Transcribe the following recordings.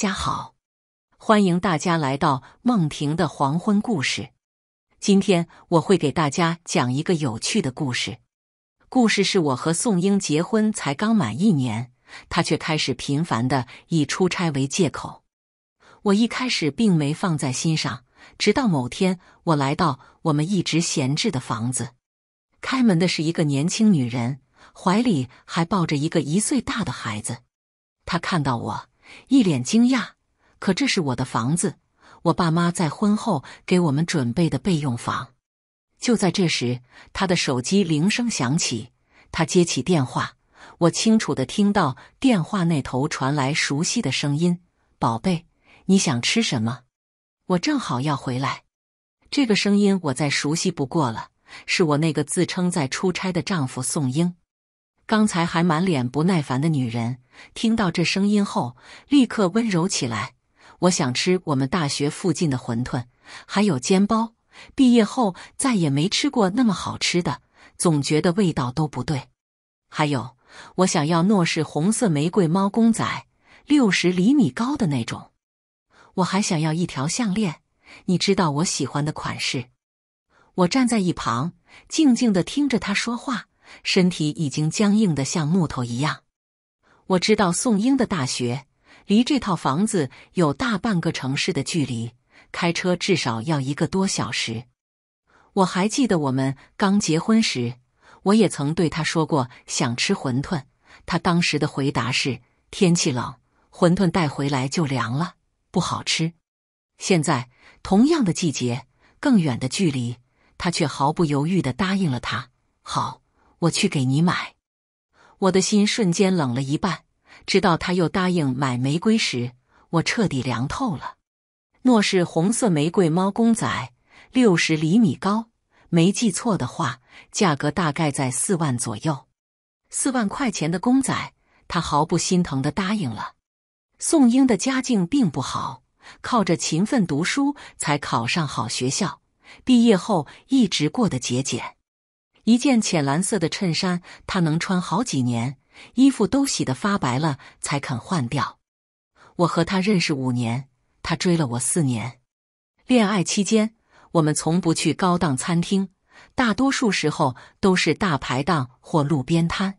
家好，欢迎大家来到梦婷的黄昏故事。今天我会给大家讲一个有趣的故事。故事是我和宋英结婚才刚满一年，他却开始频繁的以出差为借口。我一开始并没放在心上，直到某天我来到我们一直闲置的房子，开门的是一个年轻女人，怀里还抱着一个一岁大的孩子。他看到我。一脸惊讶，可这是我的房子，我爸妈在婚后给我们准备的备用房。就在这时，他的手机铃声响起，他接起电话，我清楚的听到电话那头传来熟悉的声音：“宝贝，你想吃什么？我正好要回来。”这个声音我再熟悉不过了，是我那个自称在出差的丈夫宋英。刚才还满脸不耐烦的女人，听到这声音后，立刻温柔起来。我想吃我们大学附近的馄饨，还有煎包。毕业后再也没吃过那么好吃的，总觉得味道都不对。还有，我想要诺氏红色玫瑰猫公仔，六十厘米高的那种。我还想要一条项链，你知道我喜欢的款式。我站在一旁，静静的听着他说话。身体已经僵硬的像木头一样。我知道宋英的大学离这套房子有大半个城市的距离，开车至少要一个多小时。我还记得我们刚结婚时，我也曾对他说过想吃馄饨，他当时的回答是天气冷，馄饨带回来就凉了，不好吃。现在同样的季节，更远的距离，他却毫不犹豫的答应了他好。我去给你买，我的心瞬间冷了一半。直到他又答应买玫瑰时，我彻底凉透了。若是红色玫瑰猫公仔，六十厘米高，没记错的话，价格大概在四万左右。四万块钱的公仔，他毫不心疼的答应了。宋英的家境并不好，靠着勤奋读书才考上好学校，毕业后一直过得节俭。一件浅蓝色的衬衫，他能穿好几年。衣服都洗得发白了，才肯换掉。我和他认识五年，他追了我四年。恋爱期间，我们从不去高档餐厅，大多数时候都是大排档或路边摊。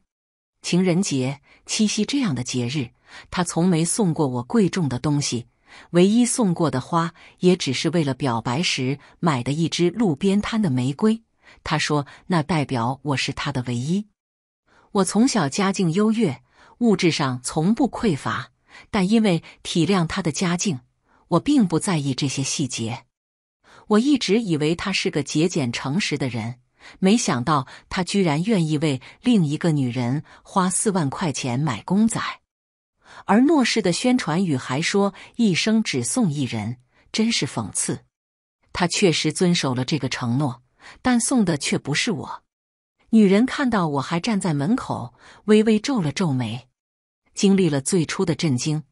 情人节、七夕这样的节日，他从没送过我贵重的东西。唯一送过的花，也只是为了表白时买的一只路边摊的玫瑰。他说：“那代表我是他的唯一。”我从小家境优越，物质上从不匮乏，但因为体谅他的家境，我并不在意这些细节。我一直以为他是个节俭诚实的人，没想到他居然愿意为另一个女人花四万块钱买公仔。而诺氏的宣传语还说一生只送一人，真是讽刺。他确实遵守了这个承诺。但送的却不是我。女人看到我还站在门口，微微皱了皱眉。经历了最初的震惊，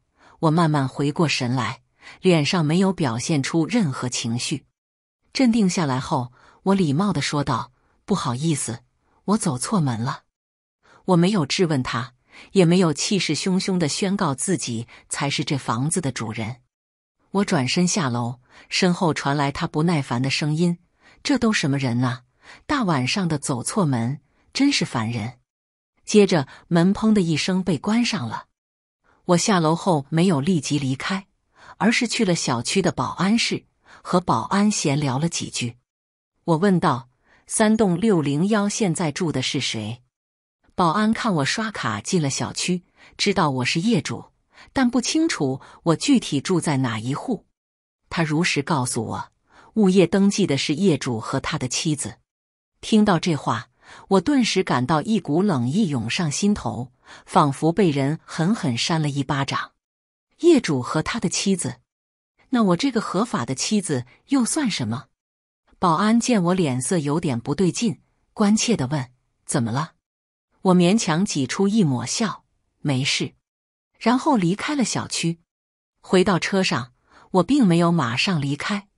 我慢慢回过神来，脸上没有表现出任何情绪。镇定下来后，我礼貌的说道：“不好意思，我走错门了。”我没有质问他，也没有气势汹汹的宣告自己才是这房子的主人。我转身下楼，身后传来他不耐烦的声音。这都什么人啊！大晚上的走错门，真是烦人。接着，门砰的一声被关上了。我下楼后没有立即离开，而是去了小区的保安室，和保安闲聊了几句。我问道：“三栋六零幺现在住的是谁？”保安看我刷卡进了小区，知道我是业主，但不清楚我具体住在哪一户，他如实告诉我。物业登记的是业主和他的妻子。听到这话，我顿时感到一股冷意涌上心头，仿佛被人狠狠扇了一巴掌。业主和他的妻子，那我这个合法的妻子又算什么？保安见我脸色有点不对劲，关切的问：“怎么了？”我勉强挤出一抹笑：“没事。”然后离开了小区，回到车上，我并没有马上离开。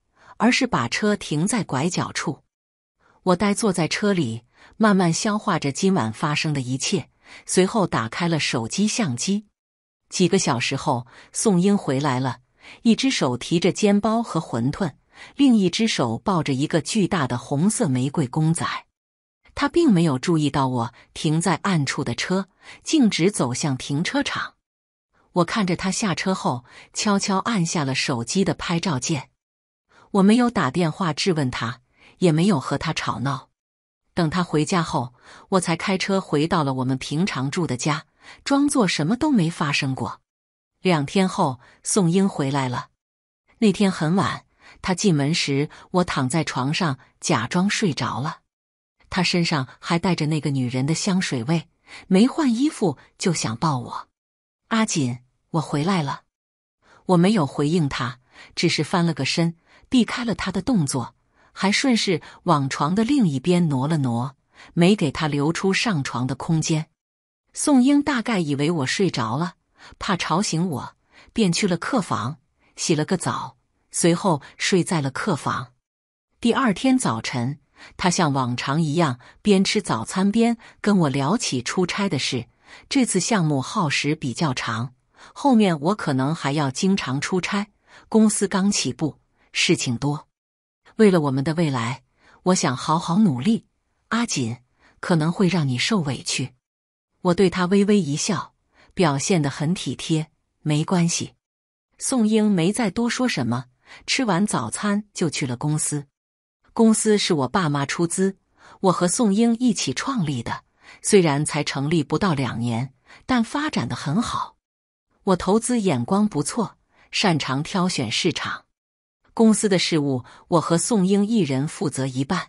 而是把车停在拐角处。我呆坐在车里，慢慢消化着今晚发生的一切。随后，打开了手机相机。几个小时后，宋英回来了，一只手提着煎包和馄饨，另一只手抱着一个巨大的红色玫瑰公仔。他并没有注意到我停在暗处的车，径直走向停车场。我看着他下车后，悄悄按下了手机的拍照键。我没有打电话质问他，也没有和他吵闹。等他回家后，我才开车回到了我们平常住的家，装作什么都没发生过。两天后，宋英回来了。那天很晚，他进门时，我躺在床上假装睡着了。他身上还带着那个女人的香水味，没换衣服就想抱我。阿锦，我回来了。我没有回应他，只是翻了个身。避开了他的动作，还顺势往床的另一边挪了挪，没给他留出上床的空间。宋英大概以为我睡着了，怕吵醒我，便去了客房洗了个澡，随后睡在了客房。第二天早晨，他像往常一样边吃早餐边跟我聊起出差的事。这次项目耗时比较长，后面我可能还要经常出差。公司刚起步。事情多，为了我们的未来，我想好好努力。阿锦可能会让你受委屈，我对他微微一笑，表现的很体贴。没关系。宋英没再多说什么，吃完早餐就去了公司。公司是我爸妈出资，我和宋英一起创立的。虽然才成立不到两年，但发展的很好。我投资眼光不错，擅长挑选市场。公司的事务，我和宋英一人负责一半，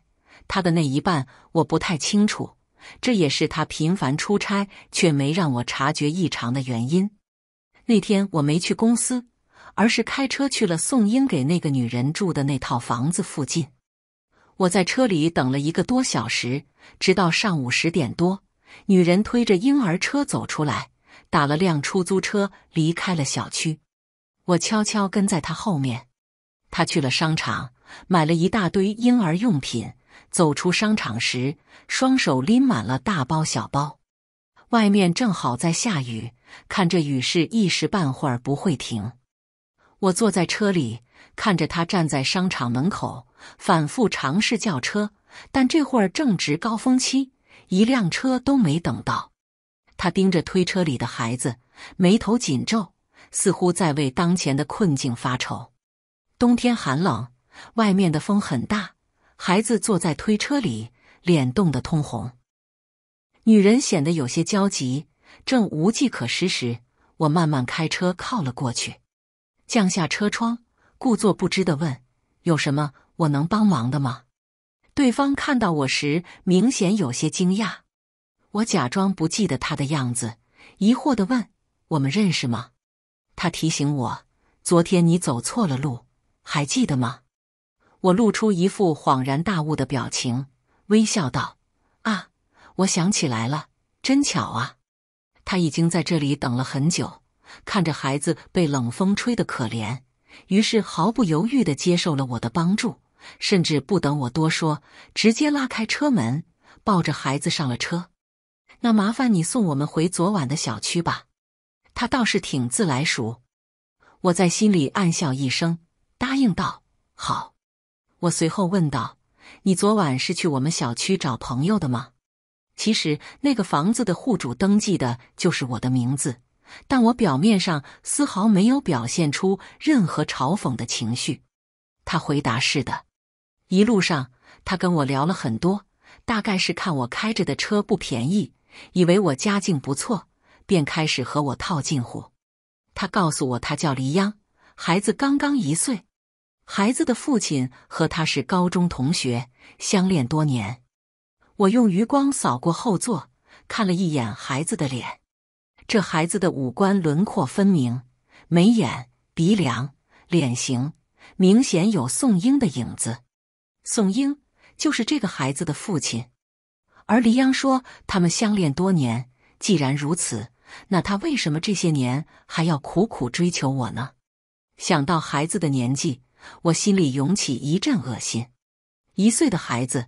他的那一半我不太清楚。这也是他频繁出差却没让我察觉异常的原因。那天我没去公司，而是开车去了宋英给那个女人住的那套房子附近。我在车里等了一个多小时，直到上午十点多，女人推着婴儿车走出来，打了辆出租车离开了小区。我悄悄跟在她后面。他去了商场，买了一大堆婴儿用品。走出商场时，双手拎满了大包小包。外面正好在下雨，看这雨势，一时半会儿不会停。我坐在车里，看着他站在商场门口，反复尝试叫车，但这会儿正值高峰期，一辆车都没等到。他盯着推车里的孩子，眉头紧皱，似乎在为当前的困境发愁。冬天寒冷，外面的风很大，孩子坐在推车里，脸冻得通红。女人显得有些焦急，正无计可施时，我慢慢开车靠了过去，降下车窗，故作不知的问：“有什么我能帮忙的吗？”对方看到我时，明显有些惊讶。我假装不记得他的样子，疑惑的问：“我们认识吗？”他提醒我：“昨天你走错了路。”还记得吗？我露出一副恍然大悟的表情，微笑道：“啊，我想起来了，真巧啊！”他已经在这里等了很久，看着孩子被冷风吹得可怜，于是毫不犹豫地接受了我的帮助，甚至不等我多说，直接拉开车门，抱着孩子上了车。那麻烦你送我们回昨晚的小区吧。他倒是挺自来熟，我在心里暗笑一声。答应道：“好。”我随后问道：“你昨晚是去我们小区找朋友的吗？”其实那个房子的户主登记的就是我的名字，但我表面上丝毫没有表现出任何嘲讽的情绪。他回答：“是的。”一路上，他跟我聊了很多，大概是看我开着的车不便宜，以为我家境不错，便开始和我套近乎。他告诉我，他叫黎央，孩子刚刚一岁。孩子的父亲和他是高中同学，相恋多年。我用余光扫过后座，看了一眼孩子的脸。这孩子的五官轮廓分明，眉眼、鼻梁、脸型明显有宋英的影子。宋英就是这个孩子的父亲。而黎央说他们相恋多年，既然如此，那他为什么这些年还要苦苦追求我呢？想到孩子的年纪。我心里涌起一阵恶心。一岁的孩子，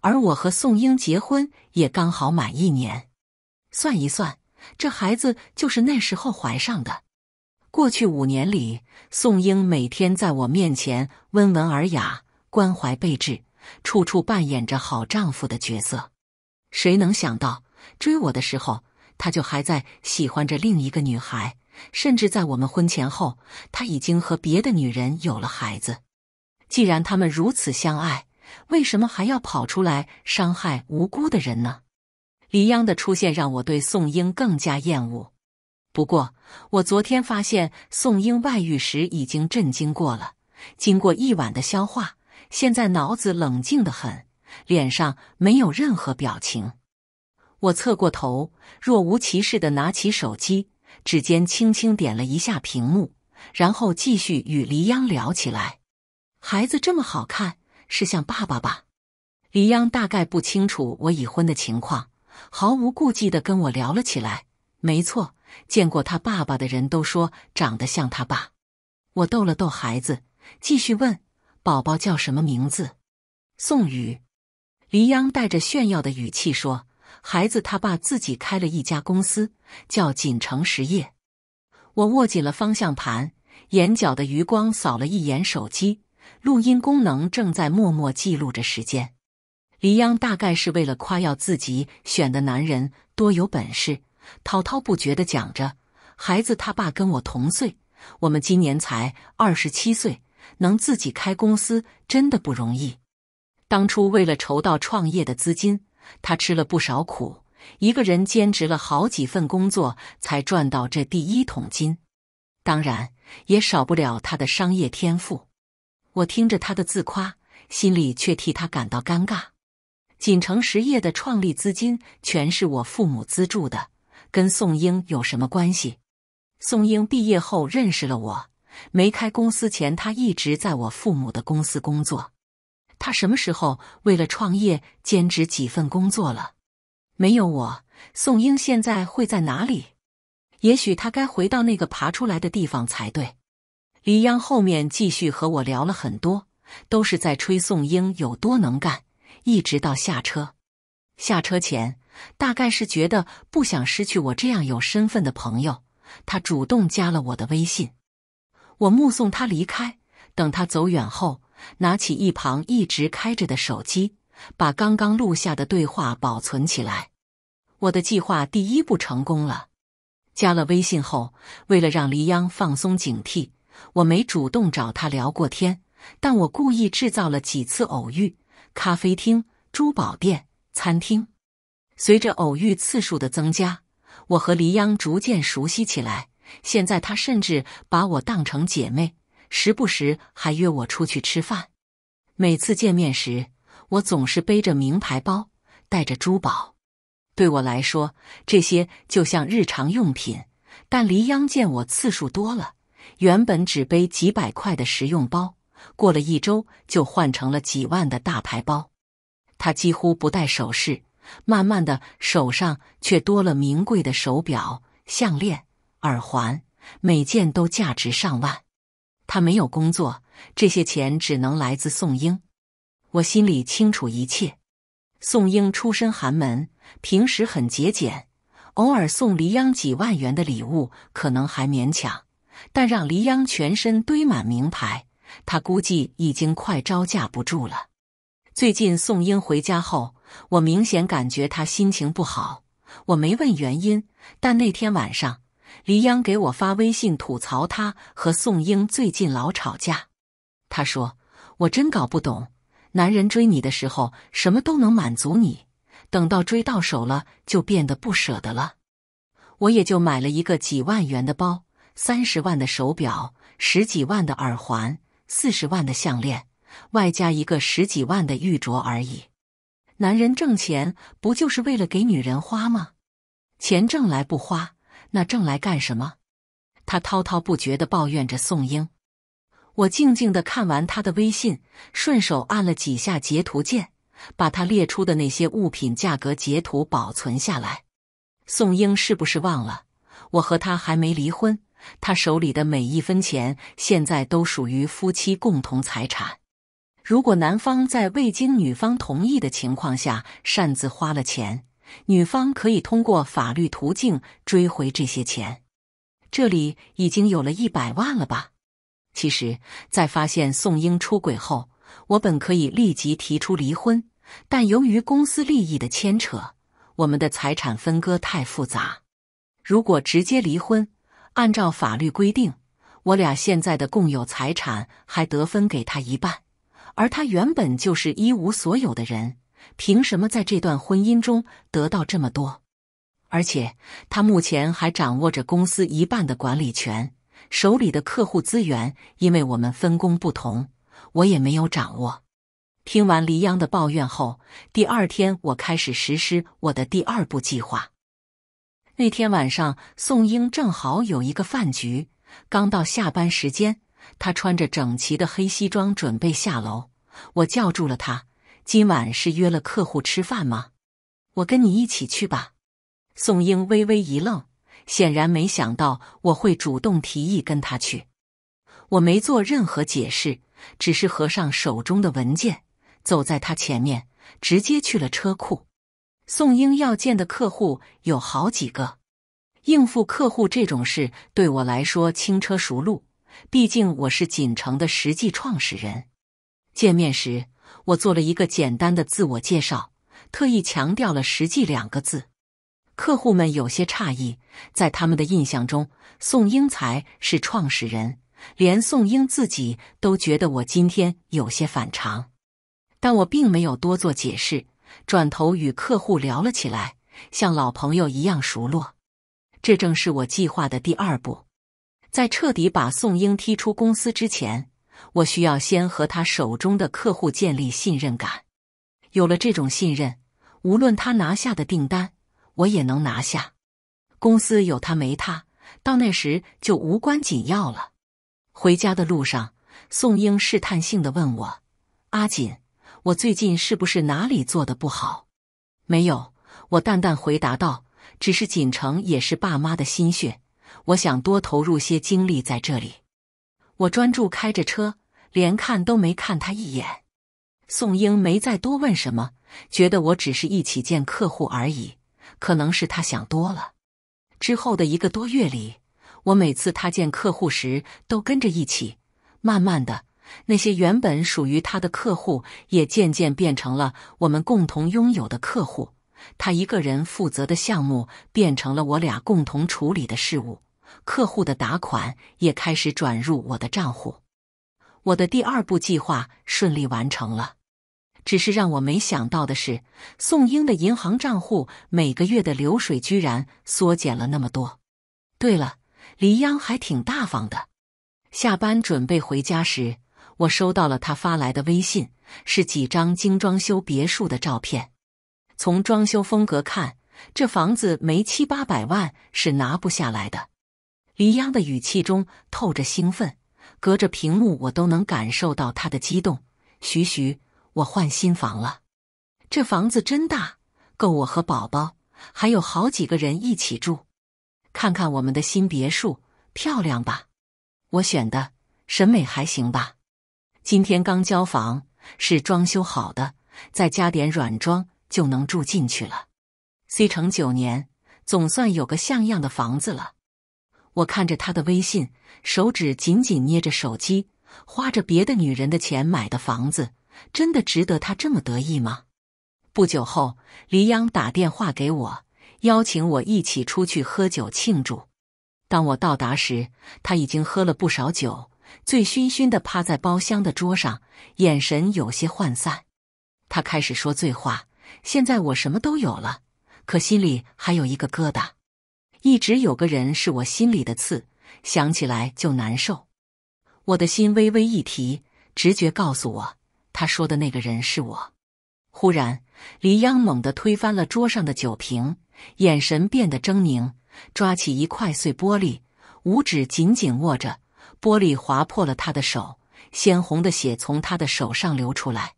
而我和宋英结婚也刚好满一年。算一算，这孩子就是那时候怀上的。过去五年里，宋英每天在我面前温文尔雅、关怀备至，处处扮演着好丈夫的角色。谁能想到，追我的时候，他就还在喜欢着另一个女孩？甚至在我们婚前后，他已经和别的女人有了孩子。既然他们如此相爱，为什么还要跑出来伤害无辜的人呢？李央的出现让我对宋英更加厌恶。不过，我昨天发现宋英外遇时已经震惊过了，经过一晚的消化，现在脑子冷静的很，脸上没有任何表情。我侧过头，若无其事的拿起手机。指尖轻轻点了一下屏幕，然后继续与黎央聊起来。孩子这么好看，是像爸爸吧？黎央大概不清楚我已婚的情况，毫无顾忌的跟我聊了起来。没错，见过他爸爸的人都说长得像他爸。我逗了逗孩子，继续问：“宝宝叫什么名字？”宋宇。黎央带着炫耀的语气说。孩子他爸自己开了一家公司，叫锦城实业。我握紧了方向盘，眼角的余光扫了一眼手机，录音功能正在默默记录着时间。黎央大概是为了夸耀自己选的男人多有本事，滔滔不绝地讲着：孩子他爸跟我同岁，我们今年才二十七岁，能自己开公司真的不容易。当初为了筹到创业的资金。他吃了不少苦，一个人兼职了好几份工作才赚到这第一桶金，当然也少不了他的商业天赋。我听着他的自夸，心里却替他感到尴尬。锦城实业的创立资金全是我父母资助的，跟宋英有什么关系？宋英毕业后认识了我，没开公司前，他一直在我父母的公司工作。他什么时候为了创业兼职几份工作了？没有我，宋英现在会在哪里？也许他该回到那个爬出来的地方才对。李央后面继续和我聊了很多，都是在吹宋英有多能干，一直到下车。下车前，大概是觉得不想失去我这样有身份的朋友，他主动加了我的微信。我目送他离开，等他走远后。拿起一旁一直开着的手机，把刚刚录下的对话保存起来。我的计划第一步成功了。加了微信后，为了让黎央放松警惕，我没主动找他聊过天，但我故意制造了几次偶遇：咖啡厅、珠宝店、餐厅。随着偶遇次数的增加，我和黎央逐渐熟悉起来。现在，他甚至把我当成姐妹。时不时还约我出去吃饭，每次见面时，我总是背着名牌包，带着珠宝。对我来说，这些就像日常用品。但黎央见我次数多了，原本只背几百块的实用包，过了一周就换成了几万的大牌包。他几乎不戴首饰，慢慢的手上却多了名贵的手表、项链、耳环，每件都价值上万。他没有工作，这些钱只能来自宋英。我心里清楚一切。宋英出身寒门，平时很节俭，偶尔送黎央几万元的礼物可能还勉强，但让黎央全身堆满名牌，他估计已经快招架不住了。最近宋英回家后，我明显感觉他心情不好，我没问原因，但那天晚上。黎央给我发微信吐槽，他和宋英最近老吵架。他说：“我真搞不懂，男人追你的时候什么都能满足你，等到追到手了就变得不舍得了。”我也就买了一个几万元的包，三十万的手表，十几万的耳环，四十万的项链，外加一个十几万的玉镯而已。男人挣钱不就是为了给女人花吗？钱挣来不花。那正来干什么？他滔滔不绝的抱怨着宋英。我静静的看完他的微信，顺手按了几下截图键，把他列出的那些物品价格截图保存下来。宋英是不是忘了我和他还没离婚？他手里的每一分钱现在都属于夫妻共同财产。如果男方在未经女方同意的情况下擅自花了钱。女方可以通过法律途径追回这些钱，这里已经有了一百万了吧？其实，在发现宋英出轨后，我本可以立即提出离婚，但由于公司利益的牵扯，我们的财产分割太复杂。如果直接离婚，按照法律规定，我俩现在的共有财产还得分给他一半，而他原本就是一无所有的人。凭什么在这段婚姻中得到这么多？而且他目前还掌握着公司一半的管理权，手里的客户资源，因为我们分工不同，我也没有掌握。听完黎央的抱怨后，第二天我开始实施我的第二步计划。那天晚上，宋英正好有一个饭局，刚到下班时间，她穿着整齐的黑西装准备下楼，我叫住了她。今晚是约了客户吃饭吗？我跟你一起去吧。宋英微微一愣，显然没想到我会主动提议跟他去。我没做任何解释，只是合上手中的文件，走在他前面，直接去了车库。宋英要见的客户有好几个，应付客户这种事对我来说轻车熟路，毕竟我是锦城的实际创始人。见面时。我做了一个简单的自我介绍，特意强调了“实际”两个字。客户们有些诧异，在他们的印象中，宋英才是创始人，连宋英自己都觉得我今天有些反常。但我并没有多做解释，转头与客户聊了起来，像老朋友一样熟络。这正是我计划的第二步，在彻底把宋英踢出公司之前。我需要先和他手中的客户建立信任感，有了这种信任，无论他拿下的订单，我也能拿下。公司有他没他，到那时就无关紧要了。回家的路上，宋英试探性的问我：“阿锦，我最近是不是哪里做的不好？”“没有。”我淡淡回答道，“只是锦城也是爸妈的心血，我想多投入些精力在这里。”我专注开着车，连看都没看他一眼。宋英没再多问什么，觉得我只是一起见客户而已，可能是他想多了。之后的一个多月里，我每次他见客户时都跟着一起。慢慢的，那些原本属于他的客户也渐渐变成了我们共同拥有的客户。他一个人负责的项目变成了我俩共同处理的事务。客户的打款也开始转入我的账户，我的第二步计划顺利完成了。只是让我没想到的是，宋英的银行账户每个月的流水居然缩减了那么多。对了，黎央还挺大方的。下班准备回家时，我收到了他发来的微信，是几张精装修别墅的照片。从装修风格看，这房子没七八百万是拿不下来的。黎央的语气中透着兴奋，隔着屏幕我都能感受到他的激动。徐徐，我换新房了，这房子真大，够我和宝宝还有好几个人一起住。看看我们的新别墅，漂亮吧？我选的，审美还行吧？今天刚交房，是装修好的，再加点软装就能住进去了。虽成九年，总算有个像样的房子了。我看着他的微信，手指紧紧捏着手机，花着别的女人的钱买的房子，真的值得他这么得意吗？不久后，黎央打电话给我，邀请我一起出去喝酒庆祝。当我到达时，他已经喝了不少酒，醉醺醺地趴在包厢的桌上，眼神有些涣散。他开始说醉话：“现在我什么都有了，可心里还有一个疙瘩。”一直有个人是我心里的刺，想起来就难受。我的心微微一提，直觉告诉我，他说的那个人是我。忽然，黎央猛地推翻了桌上的酒瓶，眼神变得狰狞，抓起一块碎玻璃，五指紧紧握着，玻璃划破了他的手，鲜红的血从他的手上流出来。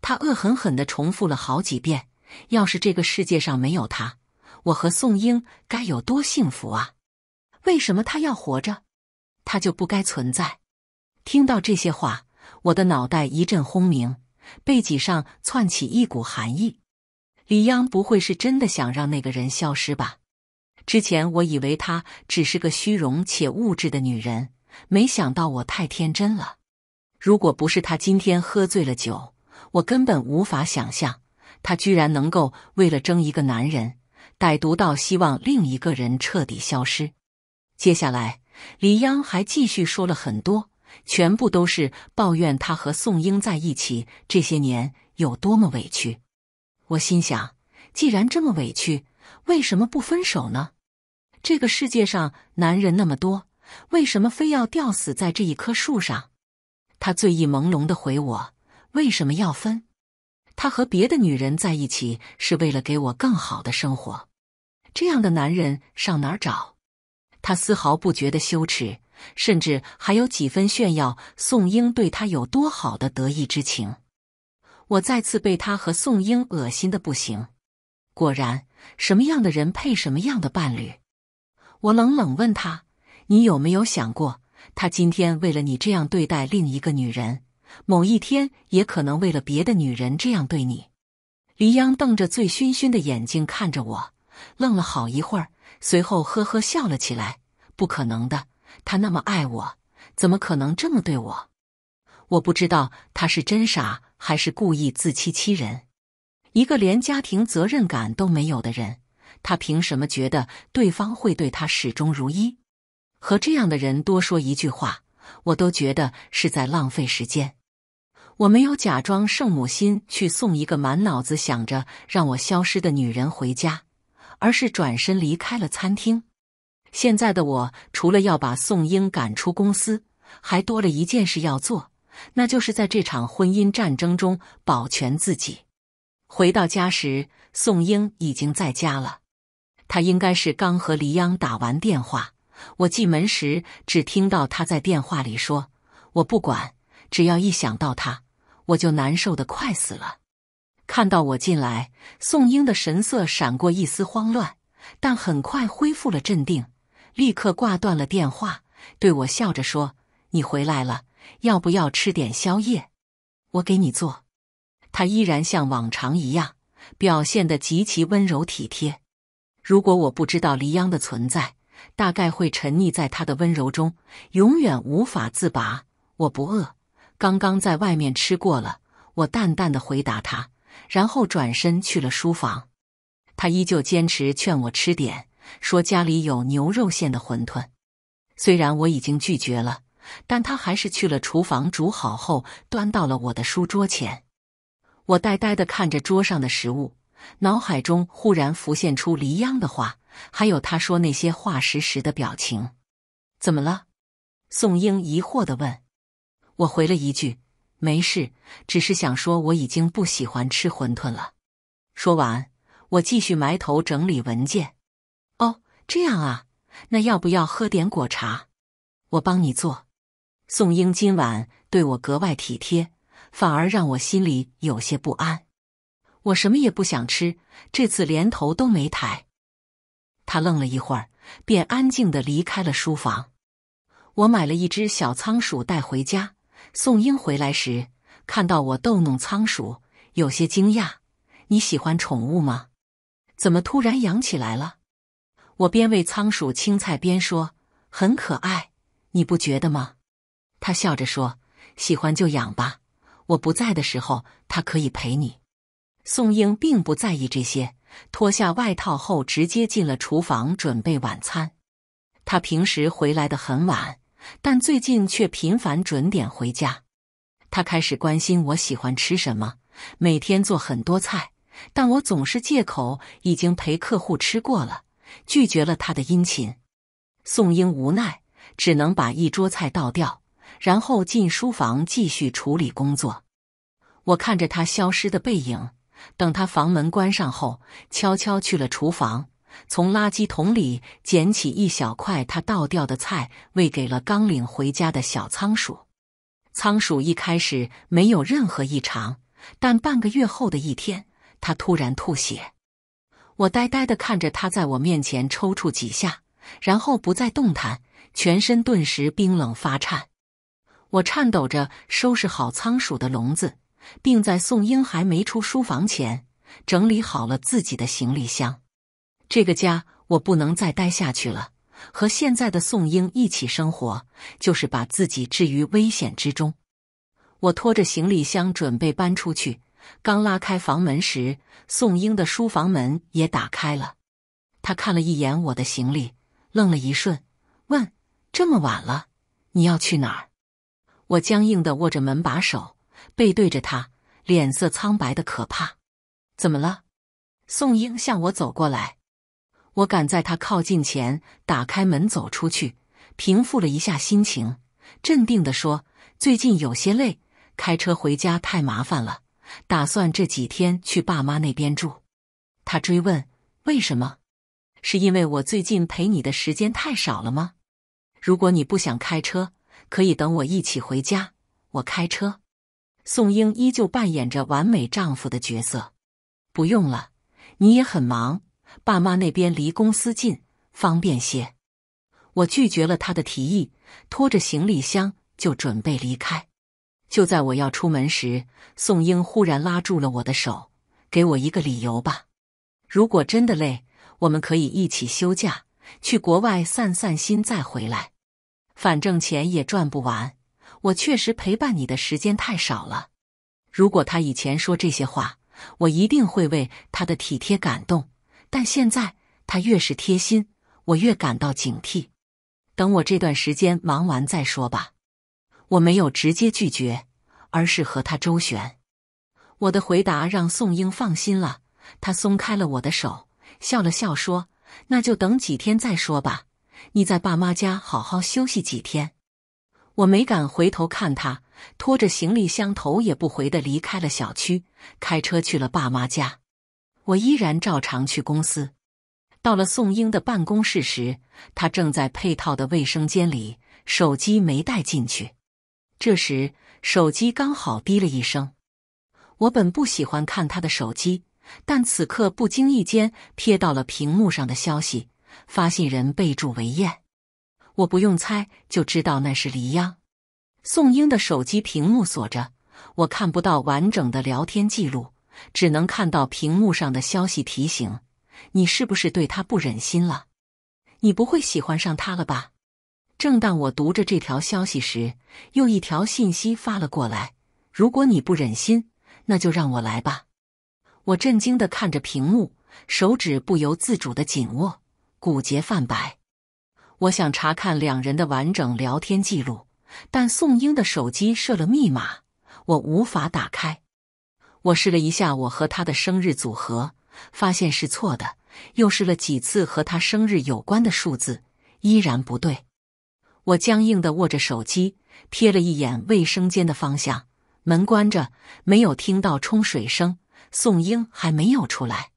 他恶狠狠地重复了好几遍：“要是这个世界上没有他。”我和宋英该有多幸福啊！为什么她要活着？她就不该存在。听到这些话，我的脑袋一阵轰鸣，背脊上窜起一股寒意。李央不会是真的想让那个人消失吧？之前我以为她只是个虚荣且物质的女人，没想到我太天真了。如果不是她今天喝醉了酒，我根本无法想象她居然能够为了争一个男人。歹毒到希望另一个人彻底消失。接下来，李央还继续说了很多，全部都是抱怨他和宋英在一起这些年有多么委屈。我心想，既然这么委屈，为什么不分手呢？这个世界上男人那么多，为什么非要吊死在这一棵树上？他醉意朦胧的回我：“为什么要分？他和别的女人在一起是为了给我更好的生活。”这样的男人上哪儿找？他丝毫不觉得羞耻，甚至还有几分炫耀宋英对他有多好的得意之情。我再次被他和宋英恶心的不行。果然，什么样的人配什么样的伴侣。我冷冷问他：“你有没有想过，他今天为了你这样对待另一个女人，某一天也可能为了别的女人这样对你？”黎央瞪着醉醺醺的眼睛看着我。愣了好一会儿，随后呵呵笑了起来。不可能的，他那么爱我，怎么可能这么对我？我不知道他是真傻还是故意自欺欺人。一个连家庭责任感都没有的人，他凭什么觉得对方会对他始终如一？和这样的人多说一句话，我都觉得是在浪费时间。我没有假装圣母心去送一个满脑子想着让我消失的女人回家。而是转身离开了餐厅。现在的我除了要把宋英赶出公司，还多了一件事要做，那就是在这场婚姻战争中保全自己。回到家时，宋英已经在家了，他应该是刚和黎央打完电话。我进门时只听到他在电话里说：“我不管，只要一想到他，我就难受的快死了。”看到我进来，宋英的神色闪过一丝慌乱，但很快恢复了镇定，立刻挂断了电话，对我笑着说：“你回来了，要不要吃点宵夜？我给你做。”他依然像往常一样，表现得极其温柔体贴。如果我不知道黎央的存在，大概会沉溺在他的温柔中，永远无法自拔。我不饿，刚刚在外面吃过了。我淡淡的回答他。然后转身去了书房，他依旧坚持劝我吃点，说家里有牛肉馅的馄饨。虽然我已经拒绝了，但他还是去了厨房煮好后端到了我的书桌前。我呆呆的看着桌上的食物，脑海中忽然浮现出黎央的话，还有他说那些话时时的表情。怎么了？宋英疑惑的问。我回了一句。没事，只是想说我已经不喜欢吃馄饨了。说完，我继续埋头整理文件。哦，这样啊，那要不要喝点果茶？我帮你做。宋英今晚对我格外体贴，反而让我心里有些不安。我什么也不想吃，这次连头都没抬。他愣了一会儿，便安静的离开了书房。我买了一只小仓鼠带回家。宋英回来时看到我逗弄仓鼠，有些惊讶。你喜欢宠物吗？怎么突然养起来了？我边喂仓鼠青菜边说：“很可爱，你不觉得吗？”他笑着说：“喜欢就养吧，我不在的时候，它可以陪你。”宋英并不在意这些，脱下外套后直接进了厨房准备晚餐。他平时回来的很晚。但最近却频繁准点回家，他开始关心我喜欢吃什么，每天做很多菜，但我总是借口已经陪客户吃过了，拒绝了他的殷勤。宋英无奈，只能把一桌菜倒掉，然后进书房继续处理工作。我看着他消失的背影，等他房门关上后，悄悄去了厨房。从垃圾桶里捡起一小块他倒掉的菜，喂给了刚领回家的小仓鼠。仓鼠一开始没有任何异常，但半个月后的一天，它突然吐血。我呆呆地看着它在我面前抽搐几下，然后不再动弹，全身顿时冰冷发颤。我颤抖着收拾好仓鼠的笼子，并在宋英还没出书房前整理好了自己的行李箱。这个家我不能再待下去了，和现在的宋英一起生活就是把自己置于危险之中。我拖着行李箱准备搬出去，刚拉开房门时，宋英的书房门也打开了。他看了一眼我的行李，愣了一瞬，问：“这么晚了，你要去哪儿？”我僵硬的握着门把手，背对着他，脸色苍白的可怕。怎么了？宋英向我走过来。我赶在他靠近前打开门走出去，平复了一下心情，镇定的说：“最近有些累，开车回家太麻烦了，打算这几天去爸妈那边住。”他追问：“为什么？是因为我最近陪你的时间太少了吗？”如果你不想开车，可以等我一起回家，我开车。宋英依旧扮演着完美丈夫的角色：“不用了，你也很忙。”爸妈那边离公司近，方便些。我拒绝了他的提议，拖着行李箱就准备离开。就在我要出门时，宋英忽然拉住了我的手，给我一个理由吧。如果真的累，我们可以一起休假，去国外散散心再回来。反正钱也赚不完，我确实陪伴你的时间太少了。如果他以前说这些话，我一定会为他的体贴感动。但现在他越是贴心，我越感到警惕。等我这段时间忙完再说吧。我没有直接拒绝，而是和他周旋。我的回答让宋英放心了，他松开了我的手，笑了笑说：“那就等几天再说吧。你在爸妈家好好休息几天。”我没敢回头看他，拖着行李箱头也不回的离开了小区，开车去了爸妈家。我依然照常去公司。到了宋英的办公室时，她正在配套的卫生间里，手机没带进去。这时手机刚好滴了一声。我本不喜欢看他的手机，但此刻不经意间瞥到了屏幕上的消息，发信人备注为“燕。我不用猜就知道那是黎央。宋英的手机屏幕锁着，我看不到完整的聊天记录。只能看到屏幕上的消息提醒，你是不是对他不忍心了？你不会喜欢上他了吧？正当我读着这条消息时，又一条信息发了过来：“如果你不忍心，那就让我来吧。”我震惊的看着屏幕，手指不由自主的紧握，骨节泛白。我想查看两人的完整聊天记录，但宋英的手机设了密码，我无法打开。我试了一下我和他的生日组合，发现是错的。又试了几次和他生日有关的数字，依然不对。我僵硬的握着手机，瞥了一眼卫生间的方向，门关着，没有听到冲水声。宋英还没有出来。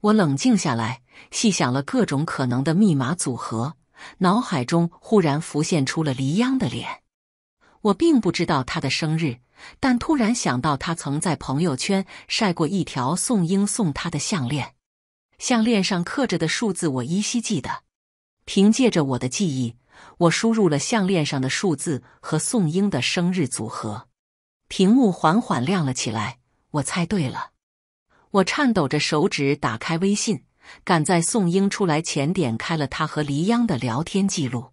我冷静下来，细想了各种可能的密码组合，脑海中忽然浮现出了黎央的脸。我并不知道他的生日。但突然想到，他曾在朋友圈晒过一条宋英送他的项链，项链上刻着的数字我依稀记得。凭借着我的记忆，我输入了项链上的数字和宋英的生日组合，屏幕缓缓亮了起来。我猜对了，我颤抖着手指打开微信，赶在宋英出来前点开了他和黎央的聊天记录，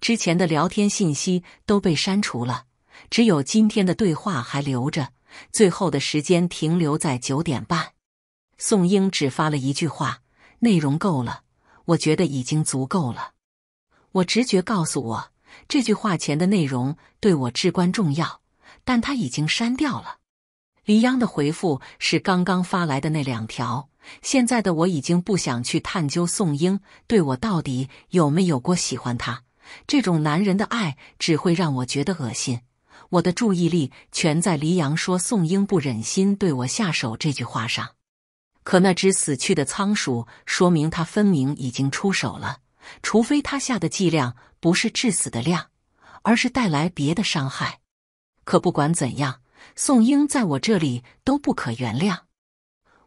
之前的聊天信息都被删除了。只有今天的对话还留着，最后的时间停留在九点半。宋英只发了一句话，内容够了，我觉得已经足够了。我直觉告诉我，这句话前的内容对我至关重要，但他已经删掉了。黎央的回复是刚刚发来的那两条。现在的我已经不想去探究宋英对我到底有没有过喜欢，他这种男人的爱只会让我觉得恶心。我的注意力全在黎阳说宋英不忍心对我下手这句话上，可那只死去的仓鼠说明他分明已经出手了，除非他下的剂量不是致死的量，而是带来别的伤害。可不管怎样，宋英在我这里都不可原谅。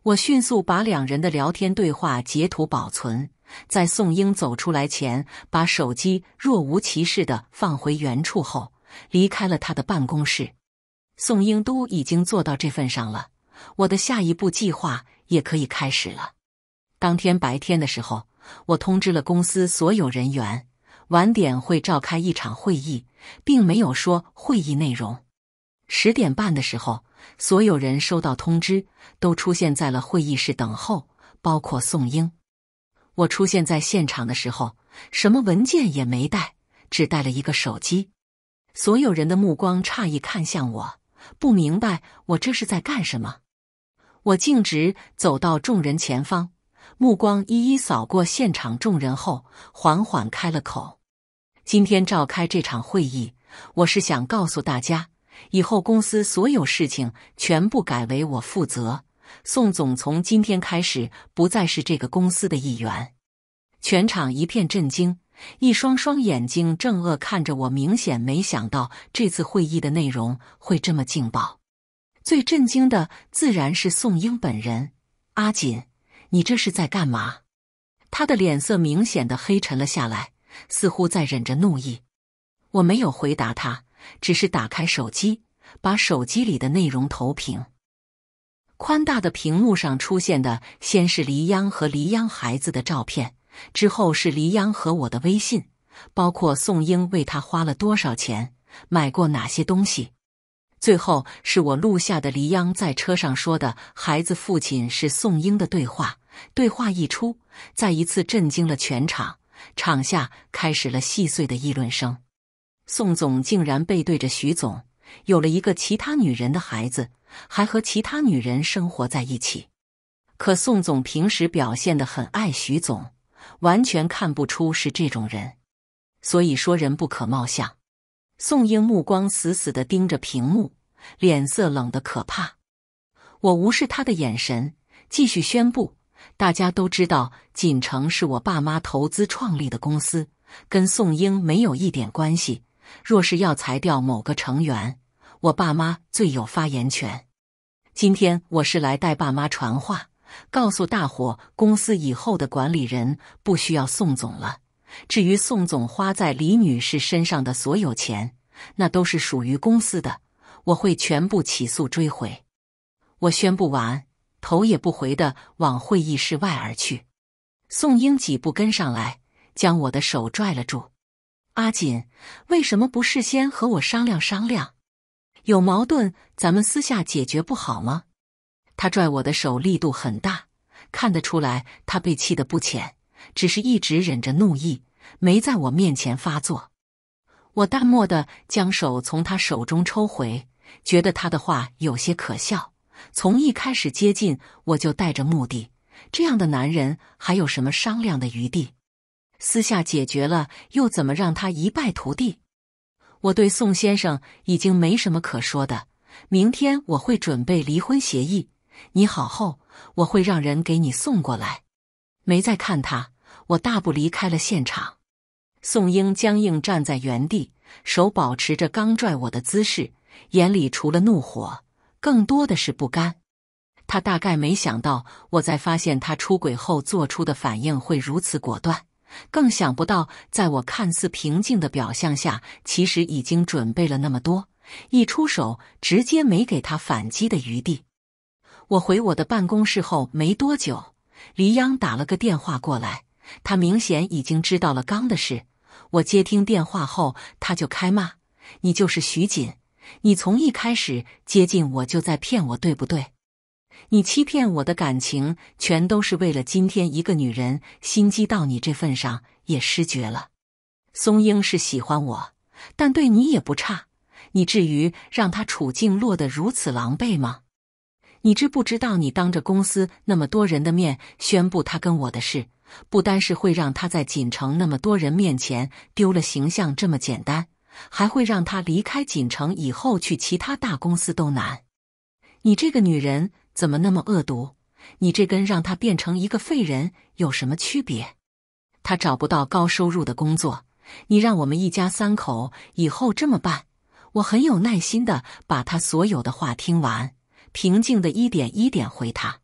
我迅速把两人的聊天对话截图保存，在宋英走出来前，把手机若无其事的放回原处后。离开了他的办公室，宋英都已经做到这份上了。我的下一步计划也可以开始了。当天白天的时候，我通知了公司所有人员，晚点会召开一场会议，并没有说会议内容。十点半的时候，所有人收到通知，都出现在了会议室等候，包括宋英。我出现在现场的时候，什么文件也没带，只带了一个手机。所有人的目光诧异看向我，不明白我这是在干什么。我径直走到众人前方，目光一一扫过现场众人后，缓缓开了口：“今天召开这场会议，我是想告诉大家，以后公司所有事情全部改为我负责。宋总从今天开始不再是这个公司的一员。”全场一片震惊。一双双眼睛正恶看着我，明显没想到这次会议的内容会这么劲爆。最震惊的自然是宋英本人。阿锦，你这是在干嘛？他的脸色明显的黑沉了下来，似乎在忍着怒意。我没有回答他，只是打开手机，把手机里的内容投屏。宽大的屏幕上出现的，先是黎央和黎央孩子的照片。之后是黎央和我的微信，包括宋英为他花了多少钱，买过哪些东西。最后是我录下的黎央在车上说的“孩子父亲是宋英”的对话。对话一出，再一次震惊了全场，场下开始了细碎的议论声。宋总竟然背对着徐总，有了一个其他女人的孩子，还和其他女人生活在一起。可宋总平时表现得很爱徐总。完全看不出是这种人，所以说人不可貌相。宋英目光死死的盯着屏幕，脸色冷得可怕。我无视他的眼神，继续宣布：大家都知道锦城是我爸妈投资创立的公司，跟宋英没有一点关系。若是要裁掉某个成员，我爸妈最有发言权。今天我是来带爸妈传话。告诉大伙，公司以后的管理人不需要宋总了。至于宋总花在李女士身上的所有钱，那都是属于公司的，我会全部起诉追回。我宣布完，头也不回的往会议室外而去。宋英几步跟上来，将我的手拽了住。阿锦，为什么不事先和我商量商量？有矛盾，咱们私下解决不好吗？他拽我的手力度很大，看得出来他被气得不浅，只是一直忍着怒意，没在我面前发作。我淡漠的将手从他手中抽回，觉得他的话有些可笑。从一开始接近我就带着目的，这样的男人还有什么商量的余地？私下解决了又怎么让他一败涂地？我对宋先生已经没什么可说的，明天我会准备离婚协议。你好后，我会让人给你送过来。没再看他，我大步离开了现场。宋英僵硬站在原地，手保持着刚拽我的姿势，眼里除了怒火，更多的是不甘。他大概没想到我在发现他出轨后做出的反应会如此果断，更想不到在我看似平静的表象下，其实已经准备了那么多，一出手直接没给他反击的余地。我回我的办公室后没多久，黎央打了个电话过来。他明显已经知道了刚的事。我接听电话后，他就开骂：“你就是徐锦，你从一开始接近我就在骗我，对不对？你欺骗我的感情，全都是为了今天一个女人，心机到你这份上也失绝了。松英是喜欢我，但对你也不差。你至于让她处境落得如此狼狈吗？”你知不知道，你当着公司那么多人的面宣布他跟我的事，不单是会让他在锦城那么多人面前丢了形象，这么简单，还会让他离开锦城以后去其他大公司都难。你这个女人怎么那么恶毒？你这跟让他变成一个废人有什么区别？他找不到高收入的工作，你让我们一家三口以后这么办？我很有耐心的把他所有的话听完。平静的一点一点回他：“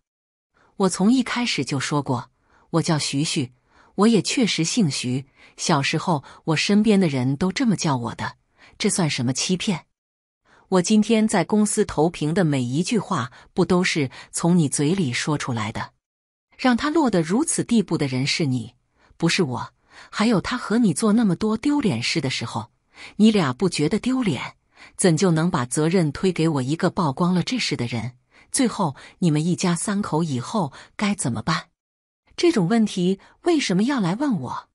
我从一开始就说过，我叫徐徐，我也确实姓徐。小时候，我身边的人都这么叫我的，这算什么欺骗？我今天在公司投屏的每一句话，不都是从你嘴里说出来的？让他落得如此地步的人是你，不是我。还有他和你做那么多丢脸事的时候，你俩不觉得丢脸？”怎就能把责任推给我一个曝光了这事的人？最后你们一家三口以后该怎么办？这种问题为什么要来问我？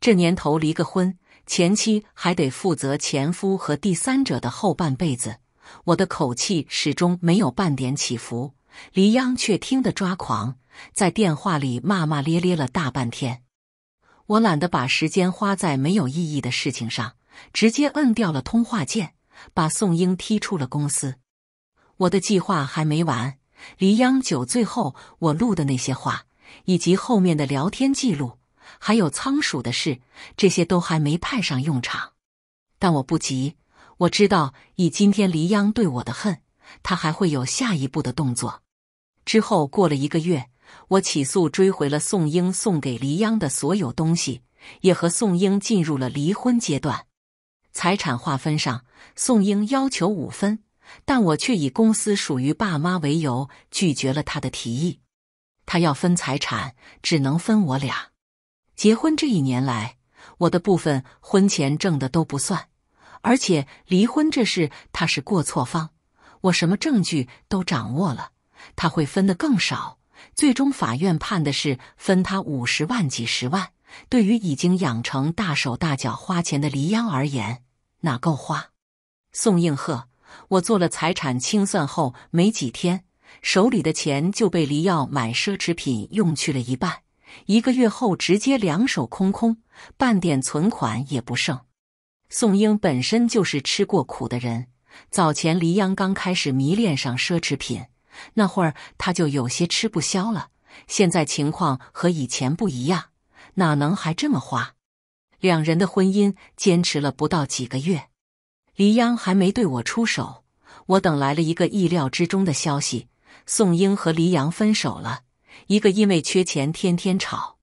这年头离个婚，前妻还得负责前夫和第三者的后半辈子。我的口气始终没有半点起伏，黎央却听得抓狂，在电话里骂骂咧咧了大半天。我懒得把时间花在没有意义的事情上，直接摁掉了通话键。把宋英踢出了公司。我的计划还没完。黎央酒醉后，我录的那些话，以及后面的聊天记录，还有仓鼠的事，这些都还没派上用场。但我不急，我知道以今天黎央对我的恨，他还会有下一步的动作。之后过了一个月，我起诉追回了宋英送给黎央的所有东西，也和宋英进入了离婚阶段。财产划分上，宋英要求五分，但我却以公司属于爸妈为由拒绝了他的提议。他要分财产，只能分我俩。结婚这一年来，我的部分婚前挣的都不算，而且离婚这事他是过错方，我什么证据都掌握了，他会分的更少。最终法院判的是分他五十万、几十万。对于已经养成大手大脚花钱的黎央而言，哪够花？宋应鹤，我做了财产清算后没几天，手里的钱就被黎耀买奢侈品用去了一半，一个月后直接两手空空，半点存款也不剩。宋英本身就是吃过苦的人，早前黎央刚开始迷恋上奢侈品，那会儿他就有些吃不消了。现在情况和以前不一样。哪能还这么花？两人的婚姻坚持了不到几个月，黎阳还没对我出手，我等来了一个意料之中的消息：宋英和黎阳分手了。一个因为缺钱天天吵，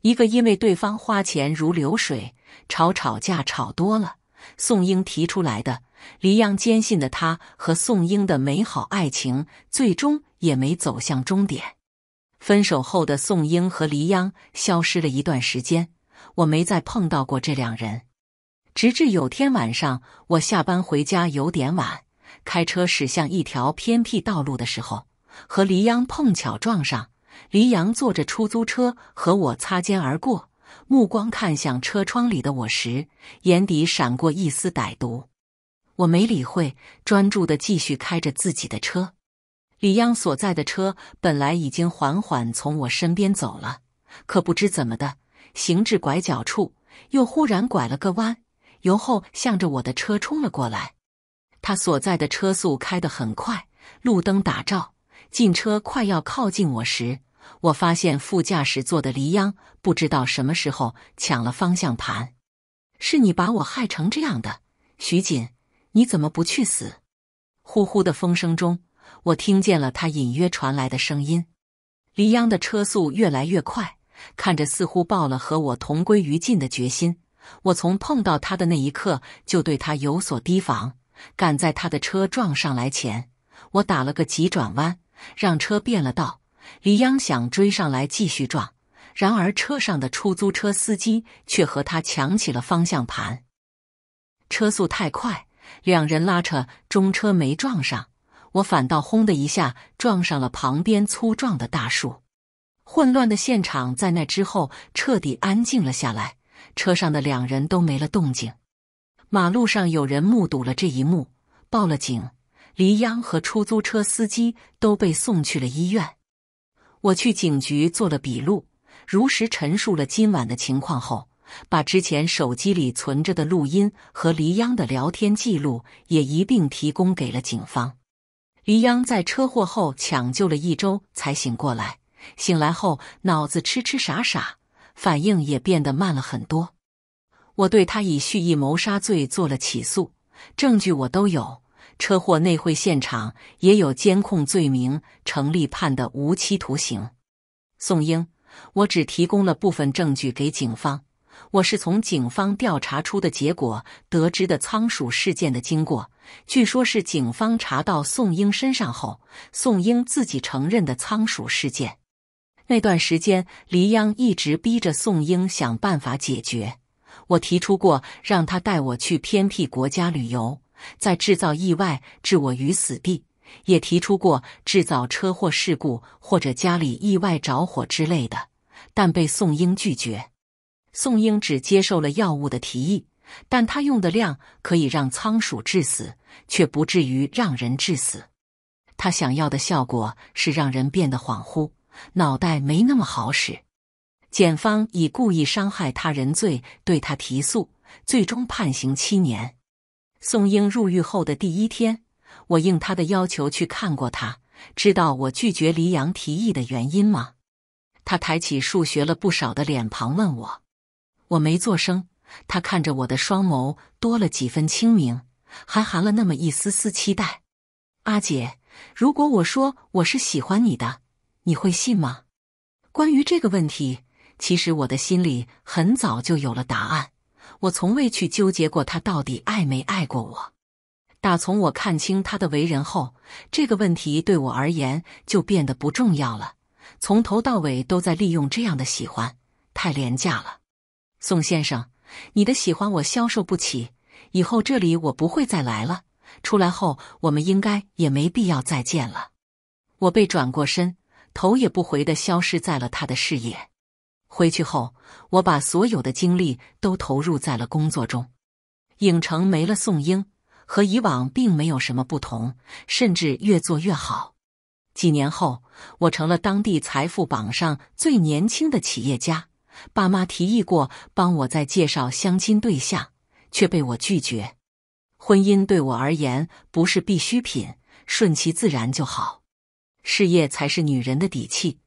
一个因为对方花钱如流水吵吵架吵多了。宋英提出来的，黎阳坚信的他和宋英的美好爱情，最终也没走向终点。分手后的宋英和黎央消失了一段时间，我没再碰到过这两人。直至有天晚上，我下班回家有点晚，开车驶向一条偏僻道路的时候，和黎央碰巧撞上。黎阳坐着出租车和我擦肩而过，目光看向车窗里的我时，眼底闪过一丝歹毒。我没理会，专注的继续开着自己的车。李央所在的车本来已经缓缓从我身边走了，可不知怎么的，行至拐角处又忽然拐了个弯，由后向着我的车冲了过来。他所在的车速开得很快，路灯打照，进车快要靠近我时，我发现副驾驶座的李央不知道什么时候抢了方向盘。是你把我害成这样的，徐锦，你怎么不去死？呼呼的风声中。我听见了他隐约传来的声音，黎央的车速越来越快，看着似乎抱了和我同归于尽的决心。我从碰到他的那一刻就对他有所提防，赶在他的车撞上来前，我打了个急转弯，让车变了道。黎央想追上来继续撞，然而车上的出租车司机却和他抢起了方向盘，车速太快，两人拉扯中车没撞上。我反倒轰的一下撞上了旁边粗壮的大树，混乱的现场在那之后彻底安静了下来，车上的两人都没了动静。马路上有人目睹了这一幕，报了警。黎央和出租车司机都被送去了医院。我去警局做了笔录，如实陈述了今晚的情况后，把之前手机里存着的录音和黎央的聊天记录也一并提供给了警方。于央在车祸后抢救了一周才醒过来，醒来后脑子痴痴傻傻，反应也变得慢了很多。我对他以蓄意谋杀罪做了起诉，证据我都有，车祸内会现场也有监控，罪名成立，判的无期徒刑。宋英，我只提供了部分证据给警方。我是从警方调查出的结果得知的仓鼠事件的经过，据说是警方查到宋英身上后，宋英自己承认的仓鼠事件。那段时间，黎央一直逼着宋英想办法解决。我提出过让他带我去偏僻国家旅游，再制造意外置我于死地；也提出过制造车祸事故或者家里意外着火之类的，但被宋英拒绝。宋英只接受了药物的提议，但他用的量可以让仓鼠致死，却不至于让人致死。他想要的效果是让人变得恍惚，脑袋没那么好使。检方以故意伤害他人罪对他提诉，最终判刑七年。宋英入狱后的第一天，我应他的要求去看过他。知道我拒绝黎阳提议的原因吗？他抬起数学了不少的脸庞问我。我没做声，他看着我的双眸多了几分清明，还含了那么一丝丝期待。阿姐，如果我说我是喜欢你的，你会信吗？关于这个问题，其实我的心里很早就有了答案。我从未去纠结过他到底爱没爱过我。打从我看清他的为人后，这个问题对我而言就变得不重要了。从头到尾都在利用这样的喜欢，太廉价了。宋先生，你的喜欢我消受不起。以后这里我不会再来了。出来后，我们应该也没必要再见了。我被转过身，头也不回的消失在了他的视野。回去后，我把所有的精力都投入在了工作中。影城没了，宋英和以往并没有什么不同，甚至越做越好。几年后，我成了当地财富榜上最年轻的企业家。爸妈提议过帮我再介绍相亲对象，却被我拒绝。婚姻对我而言不是必需品，顺其自然就好。事业才是女人的底气，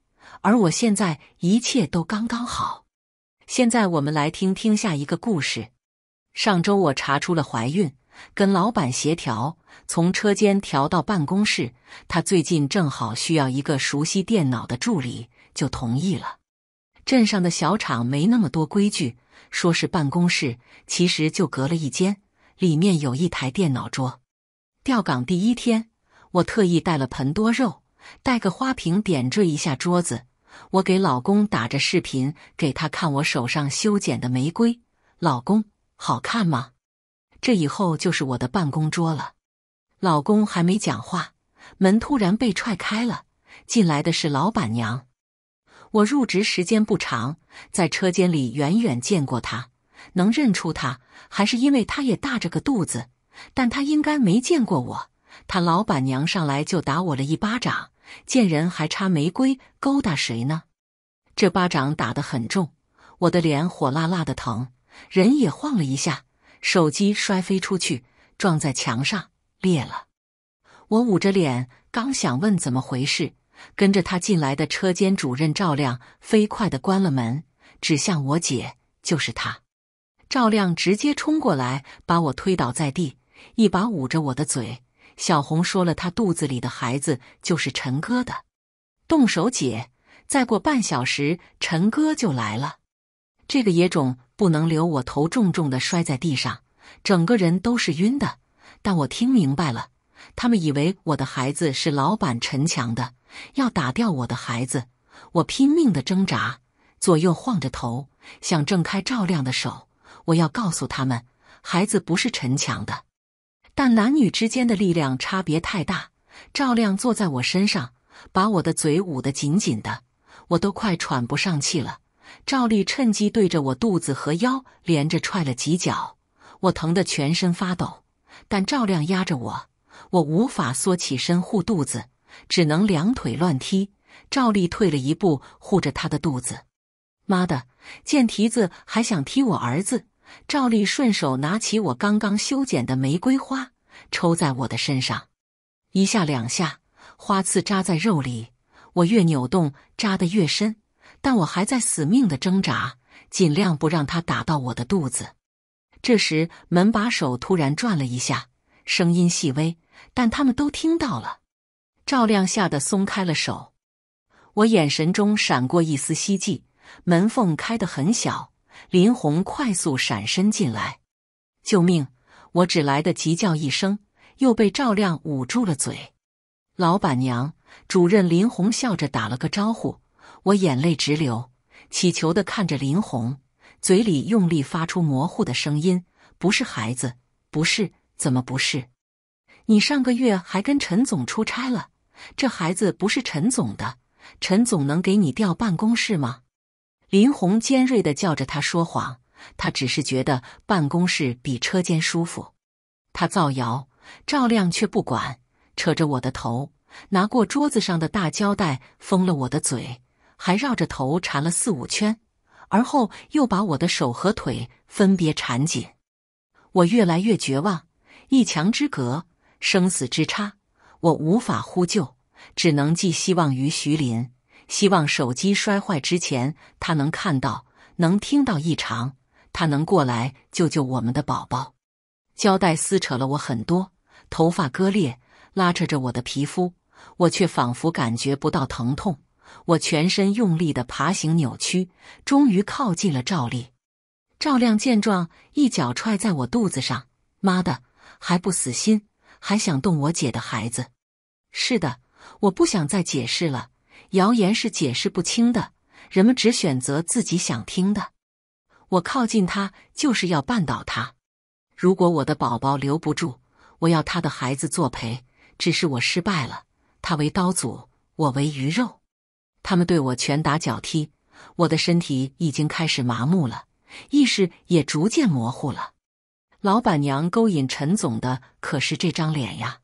而我现在一切都刚刚好。现在我们来听听下一个故事。上周我查出了怀孕，跟老板协调，从车间调到办公室。他最近正好需要一个熟悉电脑的助理，就同意了。镇上的小厂没那么多规矩，说是办公室，其实就隔了一间，里面有一台电脑桌。调岗第一天，我特意带了盆多肉，带个花瓶点缀一下桌子。我给老公打着视频，给他看我手上修剪的玫瑰。老公，好看吗？这以后就是我的办公桌了。老公还没讲话，门突然被踹开了，进来的是老板娘。我入职时间不长，在车间里远远见过他，能认出他还是因为他也大着个肚子。但他应该没见过我。他老板娘上来就打我了一巴掌，见人还插玫瑰，勾搭谁呢？这巴掌打得很重，我的脸火辣辣的疼，人也晃了一下，手机摔飞出去，撞在墙上裂了。我捂着脸，刚想问怎么回事。跟着他进来的车间主任赵亮飞快地关了门，指向我姐，就是他。赵亮直接冲过来，把我推倒在地，一把捂着我的嘴。小红说了，她肚子里的孩子就是陈哥的。动手姐，再过半小时陈哥就来了。这个野种不能留。我头重重的摔在地上，整个人都是晕的，但我听明白了。他们以为我的孩子是老板陈强的，要打掉我的孩子。我拼命的挣扎，左右晃着头，想挣开赵亮的手。我要告诉他们，孩子不是陈强的。但男女之间的力量差别太大，赵亮坐在我身上，把我的嘴捂得紧紧的，我都快喘不上气了。赵丽趁机对着我肚子和腰连着踹了几脚，我疼得全身发抖，但赵亮压着我。我无法缩起身护肚子，只能两腿乱踢。赵丽退了一步，护着他的肚子。妈的，贱蹄子还想踢我儿子！赵丽顺手拿起我刚刚修剪的玫瑰花，抽在我的身上，一下两下，花刺扎在肉里。我越扭动，扎得越深。但我还在死命的挣扎，尽量不让它打到我的肚子。这时门把手突然转了一下，声音细微。但他们都听到了，赵亮吓得松开了手。我眼神中闪过一丝希冀，门缝开得很小，林红快速闪身进来。救命！我只来得及叫一声，又被赵亮捂住了嘴。老板娘、主任林红笑着打了个招呼，我眼泪直流，乞求的看着林红，嘴里用力发出模糊的声音：“不是孩子，不是，怎么不是？”你上个月还跟陈总出差了，这孩子不是陈总的，陈总能给你调办公室吗？林红尖锐的叫着，他说谎。他只是觉得办公室比车间舒服。他造谣，赵亮却不管，扯着我的头，拿过桌子上的大胶带封了我的嘴，还绕着头缠了四五圈，而后又把我的手和腿分别缠紧。我越来越绝望，一墙之隔。生死之差，我无法呼救，只能寄希望于徐林。希望手机摔坏之前，他能看到、能听到异常，他能过来救救我们的宝宝。胶带撕扯了我很多头发，割裂拉扯着我的皮肤，我却仿佛感觉不到疼痛。我全身用力的爬行、扭曲，终于靠近了赵丽。赵亮见状，一脚踹在我肚子上：“妈的，还不死心！”还想动我姐的孩子？是的，我不想再解释了。谣言是解释不清的，人们只选择自己想听的。我靠近他，就是要绊倒他。如果我的宝宝留不住，我要他的孩子作陪。只是我失败了，他为刀俎，我为鱼肉。他们对我拳打脚踢，我的身体已经开始麻木了，意识也逐渐模糊了。老板娘勾引陈总的可是这张脸呀！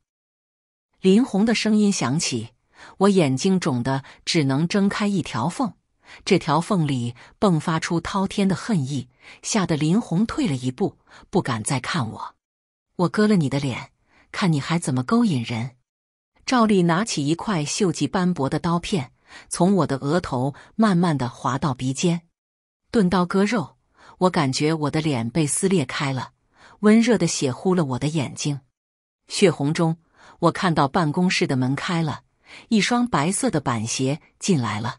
林红的声音响起，我眼睛肿的只能睁开一条缝，这条缝里迸发出滔天的恨意，吓得林红退了一步，不敢再看我。我割了你的脸，看你还怎么勾引人！赵丽拿起一块锈迹斑驳的刀片，从我的额头慢慢的划到鼻尖，钝刀割肉，我感觉我的脸被撕裂开了。温热的血糊了我的眼睛，血红中我看到办公室的门开了，一双白色的板鞋进来了，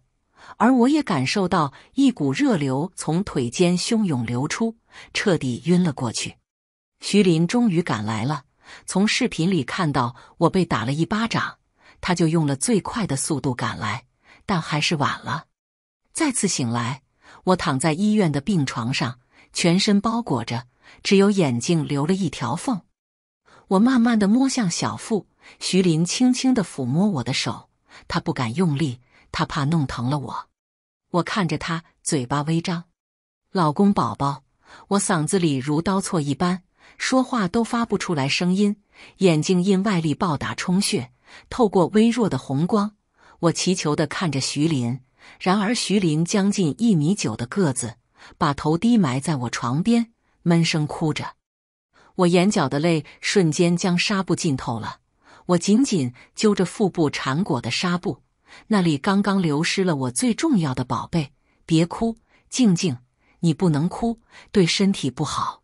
而我也感受到一股热流从腿间汹涌流出，彻底晕了过去。徐林终于赶来了，从视频里看到我被打了一巴掌，他就用了最快的速度赶来，但还是晚了。再次醒来，我躺在医院的病床上，全身包裹着。只有眼睛留了一条缝，我慢慢的摸向小腹，徐林轻轻的抚摸我的手，他不敢用力，他怕弄疼了我。我看着他，嘴巴微张，“老公，宝宝。”我嗓子里如刀锉一般，说话都发不出来声音，眼睛因外力暴打充血，透过微弱的红光，我祈求的看着徐林。然而，徐林将近一米九的个子，把头低埋在我床边。闷声哭着，我眼角的泪瞬间将纱布浸透了。我紧紧揪着腹部缠裹的纱布，那里刚刚流失了我最重要的宝贝。别哭，静静，你不能哭，对身体不好。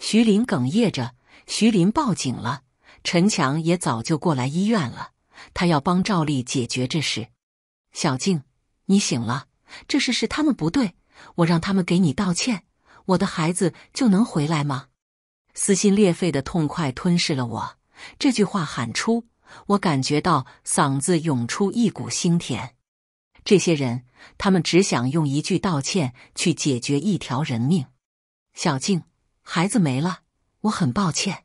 徐林哽咽着。徐林报警了，陈强也早就过来医院了，他要帮赵丽解决这事。小静，你醒了，这事是他们不对，我让他们给你道歉。我的孩子就能回来吗？撕心裂肺的痛快吞噬了我。这句话喊出，我感觉到嗓子涌出一股腥甜。这些人，他们只想用一句道歉去解决一条人命。小静，孩子没了，我很抱歉。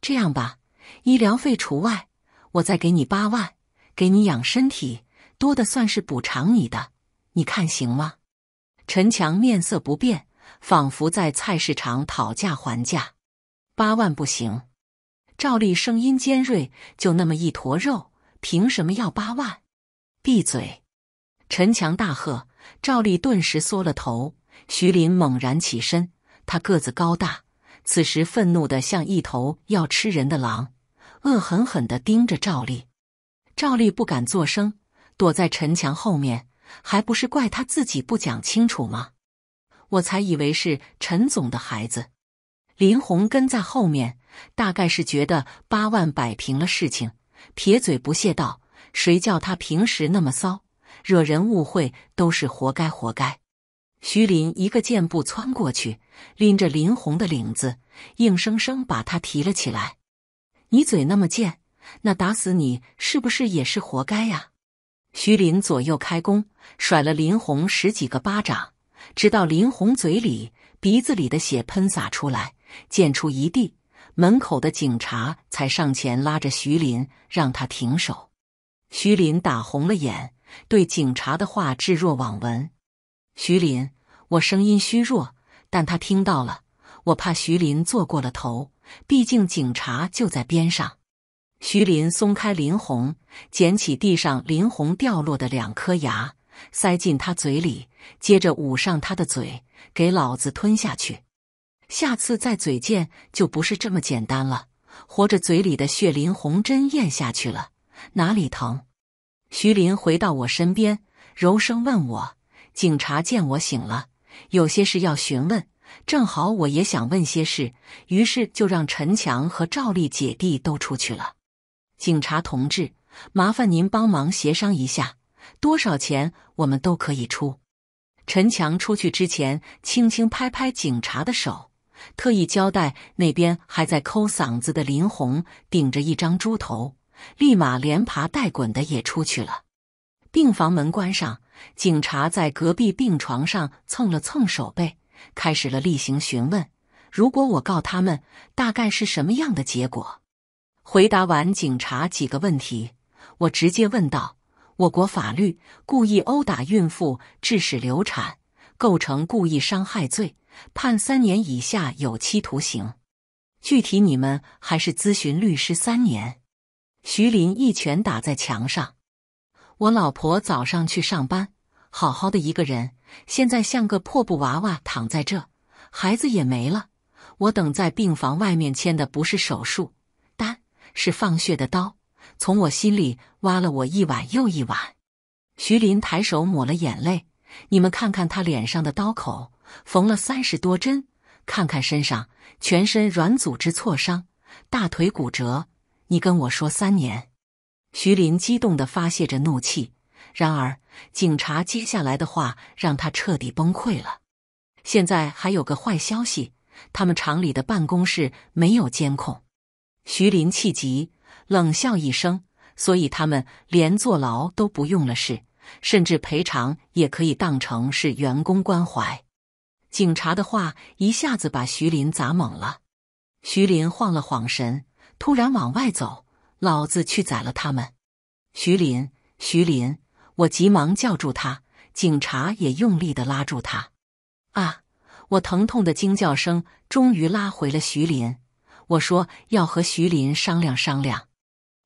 这样吧，医疗费除外，我再给你八万，给你养身体，多的算是补偿你的，你看行吗？陈强面色不变。仿佛在菜市场讨价还价，八万不行！赵丽声音尖锐，就那么一坨肉，凭什么要八万？闭嘴！陈强大喝，赵丽顿时缩了头。徐林猛然起身，他个子高大，此时愤怒的像一头要吃人的狼，恶狠狠的盯着赵丽。赵丽不敢作声，躲在陈强后面，还不是怪他自己不讲清楚吗？我才以为是陈总的孩子，林红跟在后面，大概是觉得八万摆平了事情，撇嘴不屑道：“谁叫他平时那么骚，惹人误会都是活该活该。”徐林一个箭步窜过去，拎着林红的领子，硬生生把他提了起来。你嘴那么贱，那打死你是不是也是活该呀？徐林左右开弓，甩了林红十几个巴掌。直到林红嘴里、鼻子里的血喷洒出来，溅出一地，门口的警察才上前拉着徐林，让他停手。徐林打红了眼，对警察的话置若罔闻。徐林，我声音虚弱，但他听到了。我怕徐林坐过了头，毕竟警察就在边上。徐林松开林红，捡起地上林红掉落的两颗牙，塞进他嘴里。接着捂上他的嘴，给老子吞下去！下次再嘴贱就不是这么简单了。活着，嘴里的血淋红针咽下去了，哪里疼？徐林回到我身边，柔声问我：“警察见我醒了，有些事要询问，正好我也想问些事，于是就让陈强和赵丽姐弟都出去了。”警察同志，麻烦您帮忙协商一下，多少钱我们都可以出。陈强出去之前，轻轻拍拍警察的手，特意交代那边还在抠嗓子的林红顶着一张猪头，立马连爬带滚的也出去了。病房门关上，警察在隔壁病床上蹭了蹭手背，开始了例行询问。如果我告他们，大概是什么样的结果？回答完警察几个问题，我直接问道。我国法律，故意殴打孕妇致使流产，构成故意伤害罪，判三年以下有期徒刑。具体你们还是咨询律师。三年，徐林一拳打在墙上。我老婆早上去上班，好好的一个人，现在像个破布娃娃躺在这，孩子也没了。我等在病房外面签的不是手术单，是放血的刀。从我心里挖了我一碗又一碗。徐林抬手抹了眼泪，你们看看他脸上的刀口，缝了三十多针；看看身上，全身软组织挫伤，大腿骨折。你跟我说三年。徐林激动地发泄着怒气。然而，警察接下来的话让他彻底崩溃了。现在还有个坏消息，他们厂里的办公室没有监控。徐林气急。冷笑一声，所以他们连坐牢都不用了事，甚至赔偿也可以当成是员工关怀。警察的话一下子把徐林砸懵了。徐林晃了晃神，突然往外走：“老子去宰了他们！”徐林，徐林，我急忙叫住他，警察也用力的拉住他。啊！我疼痛的惊叫声终于拉回了徐林。我说要和徐林商量商量。